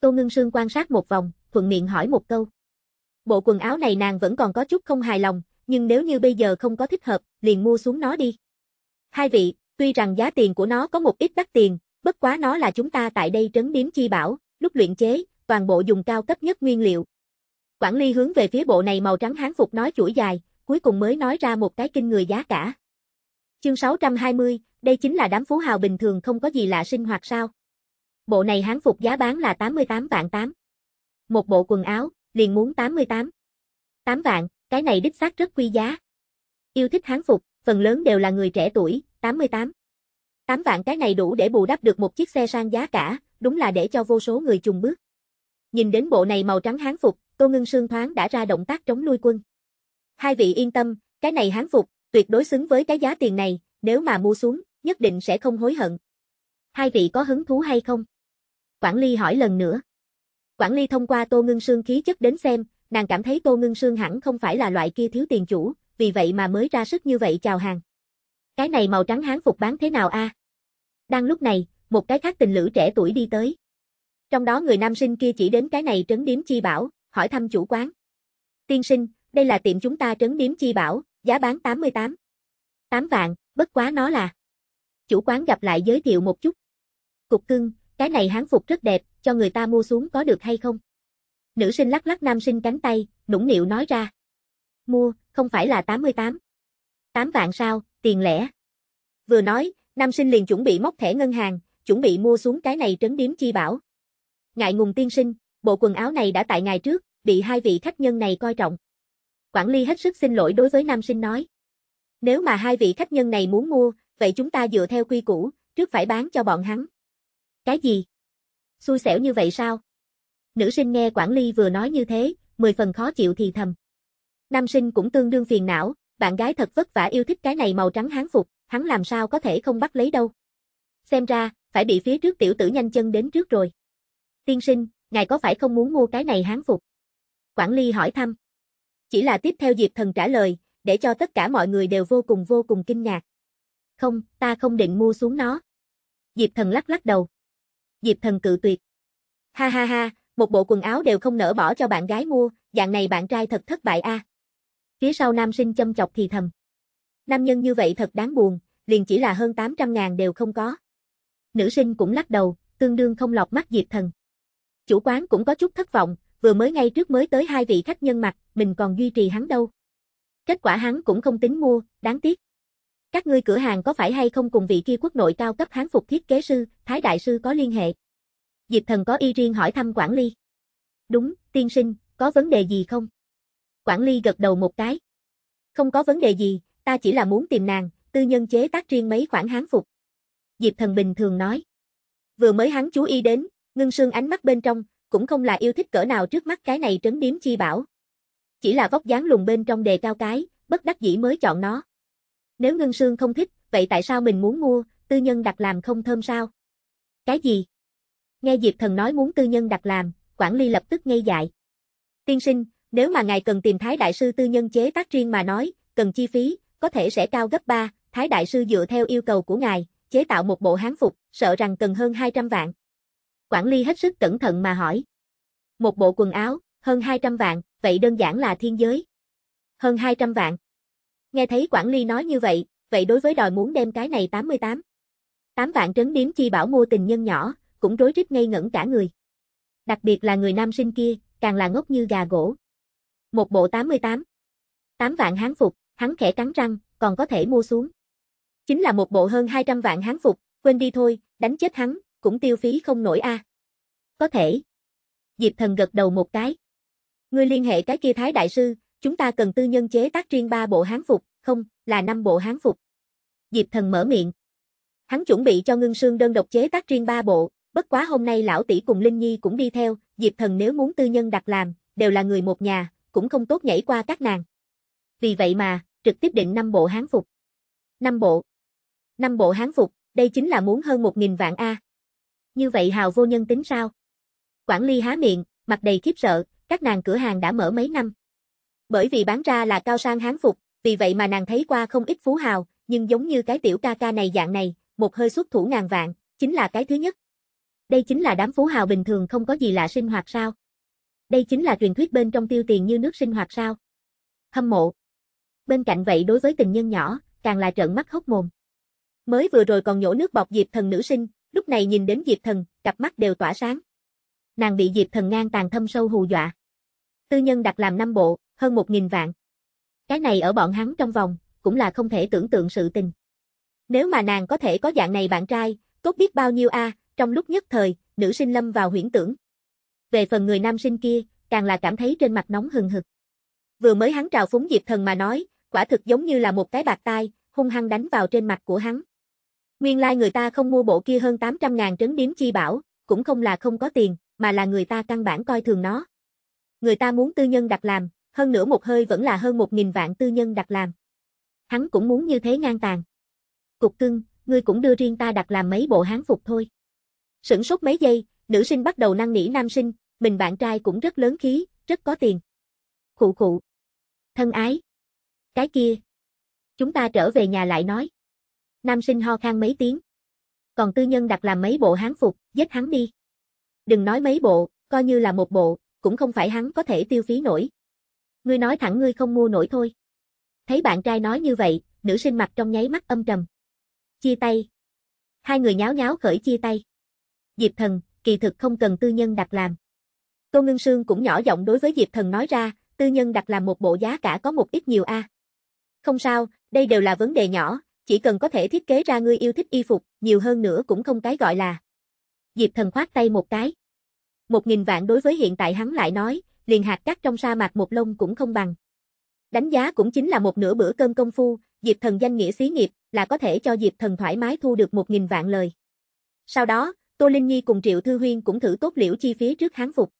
Tô Ngưng Sương quan sát một vòng, thuận miệng hỏi một câu. Bộ quần áo này nàng vẫn còn có chút không hài lòng, nhưng nếu như bây giờ không có thích hợp, liền mua xuống nó đi. Hai vị, tuy rằng giá tiền của nó có một ít đắt tiền, bất quá nó là chúng ta tại đây trấn điếm chi bảo, lúc luyện chế, toàn bộ dùng cao cấp nhất nguyên liệu. Quản lý hướng về phía bộ này màu trắng hán phục nói chuỗi dài, cuối cùng mới nói ra một cái kinh người giá cả. Chương 620, đây chính là đám phú hào bình thường không có gì lạ sinh hoạt sao? Bộ này hán phục giá bán là 88 vạn 8. Một bộ quần áo, liền muốn 88. 8 vạn, cái này đích xác rất quý giá. Yêu thích hán phục, phần lớn đều là người trẻ tuổi, 88. 8 vạn cái này đủ để bù đắp được một chiếc xe sang giá cả, đúng là để cho vô số người trùng bước. Nhìn đến bộ này màu trắng hán phục, Tô Ngưng Sương thoáng đã ra động tác chống lui quân. Hai vị yên tâm, cái này hán phục, tuyệt đối xứng với cái giá tiền này, nếu mà mua xuống, nhất định sẽ không hối hận. Hai vị có hứng thú hay không? Quản lý hỏi lần nữa. Quản lý thông qua Tô ngân Sương khí chất đến xem, nàng cảm thấy Tô ngân Sương hẳn không phải là loại kia thiếu tiền chủ, vì vậy mà mới ra sức như vậy chào hàng. Cái này màu trắng hán phục bán thế nào a? À? Đang lúc này, một cái khác tình lữ trẻ tuổi đi tới. Trong đó người nam sinh kia chỉ đến cái này trấn điếm chi bảo, hỏi thăm chủ quán. Tiên sinh, đây là tiệm chúng ta trấn điếm chi bảo, giá bán 88. 8 vạn, bất quá nó là. Chủ quán gặp lại giới thiệu một chút. Cục cưng, cái này hán phục rất đẹp, cho người ta mua xuống có được hay không? Nữ sinh lắc lắc nam sinh cánh tay, nũng nịu nói ra. Mua, không phải là 88. 8 vạn sao, tiền lẻ. Vừa nói, nam sinh liền chuẩn bị móc thẻ ngân hàng, chuẩn bị mua xuống cái này trấn điếm chi bảo. Ngại ngùng tiên sinh, bộ quần áo này đã tại ngày trước, bị hai vị khách nhân này coi trọng. Quản lý hết sức xin lỗi đối với nam sinh nói. Nếu mà hai vị khách nhân này muốn mua, vậy chúng ta dựa theo quy củ, trước phải bán cho bọn hắn. Cái gì? xui xẻo như vậy sao? Nữ sinh nghe quản lý vừa nói như thế, mười phần khó chịu thì thầm. Nam sinh cũng tương đương phiền não, bạn gái thật vất vả yêu thích cái này màu trắng hán phục, hắn làm sao có thể không bắt lấy đâu. Xem ra, phải bị phía trước tiểu tử nhanh chân đến trước rồi. Tiên sinh, ngài có phải không muốn mua cái này hán phục? Quản lý hỏi thăm. Chỉ là tiếp theo Diệp Thần trả lời, để cho tất cả mọi người đều vô cùng vô cùng kinh ngạc. Không, ta không định mua xuống nó. Diệp Thần lắc lắc đầu. Diệp Thần cự tuyệt. Ha ha ha, một bộ quần áo đều không nỡ bỏ cho bạn gái mua, dạng này bạn trai thật thất bại a. À. Phía sau nam sinh châm chọc thì thầm. Nam nhân như vậy thật đáng buồn, liền chỉ là hơn 800 ngàn đều không có. Nữ sinh cũng lắc đầu, tương đương không lọt mắt Diệp Thần. Chủ quán cũng có chút thất vọng, vừa mới ngay trước mới tới hai vị khách nhân mặt, mình còn duy trì hắn đâu. Kết quả hắn cũng không tính mua, đáng tiếc. Các ngươi cửa hàng có phải hay không cùng vị kia quốc nội cao cấp hán phục thiết kế sư, Thái Đại Sư có liên hệ? Diệp thần có y riêng hỏi thăm quản lý. Đúng, tiên sinh, có vấn đề gì không? Quản lý gật đầu một cái. Không có vấn đề gì, ta chỉ là muốn tìm nàng, tư nhân chế tác riêng mấy khoản hán phục. Diệp thần bình thường nói. Vừa mới hắn chú ý đến, ngưng sương ánh mắt bên trong, cũng không là yêu thích cỡ nào trước mắt cái này trấn điếm chi bảo. Chỉ là vóc dáng lùng bên trong đề cao cái, bất đắc dĩ mới chọn nó. Nếu Ngân Sương không thích, vậy tại sao mình muốn mua, tư nhân đặt làm không thơm sao? Cái gì? Nghe Diệp Thần nói muốn tư nhân đặt làm, quản lý lập tức ngây dại. Tiên sinh, nếu mà ngài cần tìm Thái Đại Sư tư nhân chế tác riêng mà nói, cần chi phí, có thể sẽ cao gấp 3, Thái Đại Sư dựa theo yêu cầu của ngài, chế tạo một bộ hán phục, sợ rằng cần hơn 200 vạn. Quản lý hết sức cẩn thận mà hỏi. Một bộ quần áo, hơn 200 vạn, vậy đơn giản là thiên giới. Hơn 200 vạn. Nghe thấy quản lý nói như vậy, vậy đối với đòi muốn đem cái này 88. 8 vạn trấn điếm chi bảo mua tình nhân nhỏ, cũng rối rít ngây ngẩn cả người. Đặc biệt là người nam sinh kia, càng là ngốc như gà gỗ. Một bộ 88. 8 vạn hán phục, hắn khẽ cắn răng, còn có thể mua xuống. Chính là một bộ hơn 200 vạn hán phục, quên đi thôi, đánh chết hắn, cũng tiêu phí không nổi a. À. Có thể. Diệp Thần gật đầu một cái. Ngươi liên hệ cái kia Thái Đại Sư, chúng ta cần tư nhân chế tác riêng ba bộ hán phục, không, là năm bộ hán phục. Diệp thần mở miệng. Hắn chuẩn bị cho ngưng sương đơn độc chế tác riêng ba bộ, bất quá hôm nay lão tỷ cùng Linh Nhi cũng đi theo, Diệp thần nếu muốn tư nhân đặt làm, đều là người một nhà, cũng không tốt nhảy qua các nàng. Vì vậy mà, trực tiếp định năm bộ hán phục. năm bộ. năm bộ hán phục, đây chính là muốn hơn 1000 vạn a. Như vậy hào vô nhân tính sao? Quản lý há miệng, mặt đầy khiếp sợ, các nàng cửa hàng đã mở mấy năm bởi vì bán ra là cao sang hán phục, vì vậy mà nàng thấy qua không ít phú hào, nhưng giống như cái tiểu ca ca này dạng này, một hơi xuất thủ ngàn vạn, chính là cái thứ nhất. Đây chính là đám phú hào bình thường không có gì lạ sinh hoạt sao? Đây chính là truyền thuyết bên trong tiêu tiền như nước sinh hoạt sao? Hâm mộ. Bên cạnh vậy đối với tình nhân nhỏ, càng là trợn mắt hốc mồm. Mới vừa rồi còn nhổ nước bọc Diệp Thần nữ sinh, lúc này nhìn đến Diệp Thần, cặp mắt đều tỏa sáng. Nàng bị Diệp Thần ngang tàn thâm sâu hù dọa. Tư nhân đặt làm năm bộ, hơn 1.000 vạn. Cái này ở bọn hắn trong vòng, cũng là không thể tưởng tượng sự tình. Nếu mà nàng có thể có dạng này bạn trai, tốt biết bao nhiêu a, trong lúc nhất thời, nữ sinh lâm vào huyễn tưởng. Về phần người nam sinh kia, càng là cảm thấy trên mặt nóng hừng hực. Vừa mới hắn trào phúng Diệp Thần mà nói, quả thực giống như là một cái bạc tai, hung hăng đánh vào trên mặt của hắn. Nguyên lai like người ta không mua bộ kia hơn 800 ngàn trấn điếm chi bảo, cũng không là không có tiền, mà là người ta căn bản coi thường nó. Người ta muốn tư nhân đặt làm, hơn nữa một hơi vẫn là hơn một nghìn vạn tư nhân đặt làm. Hắn cũng muốn như thế ngang tàn. Cục cưng, ngươi cũng đưa riêng ta đặt làm mấy bộ hán phục thôi. Sửng sốt mấy giây, nữ sinh bắt đầu năng nỉ nam sinh, mình bạn trai cũng rất lớn khí, rất có tiền. Khụ khụ. Thân ái. Cái kia. Chúng ta trở về nhà lại nói. Nam sinh ho khan mấy tiếng. Còn tư nhân đặt làm mấy bộ hán phục, giết hắn đi. Đừng nói mấy bộ, coi như là một bộ, cũng không phải hắn có thể tiêu phí nổi. Ngươi nói thẳng ngươi không mua nổi thôi. Thấy bạn trai nói như vậy, nữ sinh mặt trong nháy mắt âm trầm. Chia tay. Hai người nháo nháo khởi chia tay. Diệp thần, kỳ thực không cần tư nhân đặt làm. Tô Ngân Sương cũng nhỏ giọng đối với Diệp thần nói ra, tư nhân đặt làm một bộ giá cả có một ít nhiều a. Không sao, đây đều là vấn đề nhỏ, chỉ cần có thể thiết kế ra ngươi yêu thích y phục, nhiều hơn nữa cũng không cái gọi là. Diệp thần khoát tay một cái. Một nghìn vạn đối với hiện tại hắn lại nói, liền hạt cát trong sa mạc một lông cũng không bằng. Đánh giá cũng chính là một nửa bữa cơm công phu, Diệp Thần danh nghĩa xí nghiệp là có thể cho Diệp Thần thoải mái thu được một nghìn vạn lời. Sau đó, Tô Linh Nhi cùng Triệu Thư Huyên cũng thử tốt liễu chi phí trước hán phục.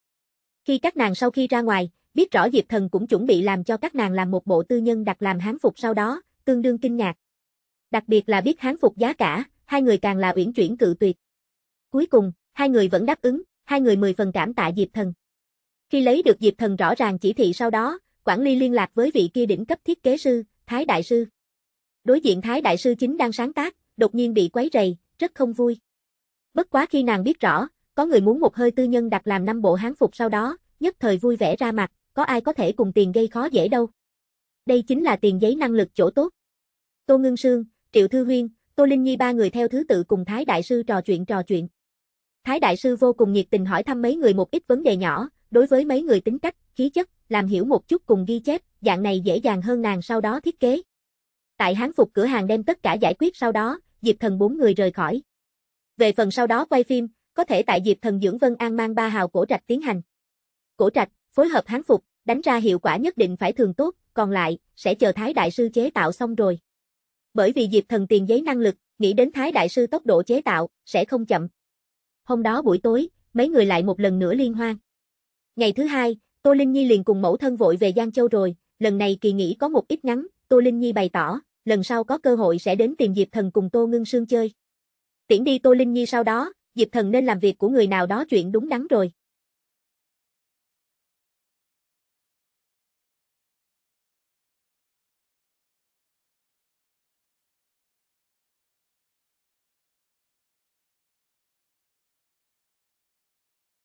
Khi các nàng sau khi ra ngoài, biết rõ Diệp Thần cũng chuẩn bị làm cho các nàng làm một bộ tư nhân đặt làm hán phục sau đó, tương đương kinh ngạc. Đặc biệt là biết hán phục giá cả, hai người càng là uyển chuyển cự tuyệt. Cuối cùng, hai người vẫn đáp ứng, hai người mười phần cảm tạ Diệp Thần. Khi lấy được Diệp Thần rõ ràng chỉ thị sau đó, quản lý liên lạc với vị kia đỉnh cấp thiết kế sư, Thái Đại Sư. Đối diện Thái Đại Sư chính đang sáng tác, đột nhiên bị quấy rầy, rất không vui. Bất quá khi nàng biết rõ, có người muốn một hơi tư nhân đặt làm năm bộ hán phục sau đó, nhất thời vui vẻ ra mặt, có ai có thể cùng tiền gây khó dễ đâu. Đây chính là tiền giấy năng lực chỗ tốt. Tô Ngưng Sương, Triệu Thư Huyên, Tô Linh Nhi ba người theo thứ tự cùng Thái Đại Sư trò chuyện trò chuyện. Thái Đại Sư vô cùng nhiệt tình hỏi thăm mấy người một ít vấn đề nhỏ, đối với mấy người tính cách, khí chất, làm hiểu một chút cùng ghi chép, dạng này dễ dàng hơn nàng sau đó thiết kế. Tại hán phục cửa hàng đem tất cả giải quyết sau đó, Diệp Thần bốn người rời khỏi. Về phần sau đó quay phim, có thể tại Diệp Thần dưỡng Vân An mang ba hào cổ trạch tiến hành. Cổ trạch, phối hợp hán phục, đánh ra hiệu quả nhất định phải thường tốt, còn lại, sẽ chờ Thái Đại Sư chế tạo xong rồi. Bởi vì Diệp Thần tiền giấy năng lực, nghĩ đến Thái Đại Sư tốc độ chế tạo, sẽ không chậm. Hôm đó buổi tối, mấy người lại một lần nữa liên hoan. Ngày thứ hai, Tô Linh Nhi liền cùng mẫu thân vội về Giang Châu rồi, lần này kỳ nghỉ có một ít ngắn, Tô Linh Nhi bày tỏ, lần sau có cơ hội sẽ đến tìm Diệp Thần cùng Tô Ngưng Sương chơi. Tiễn đi Tô Linh Nhi sau đó, Diệp Thần nên làm việc của người nào đó chuyện đúng đắn rồi.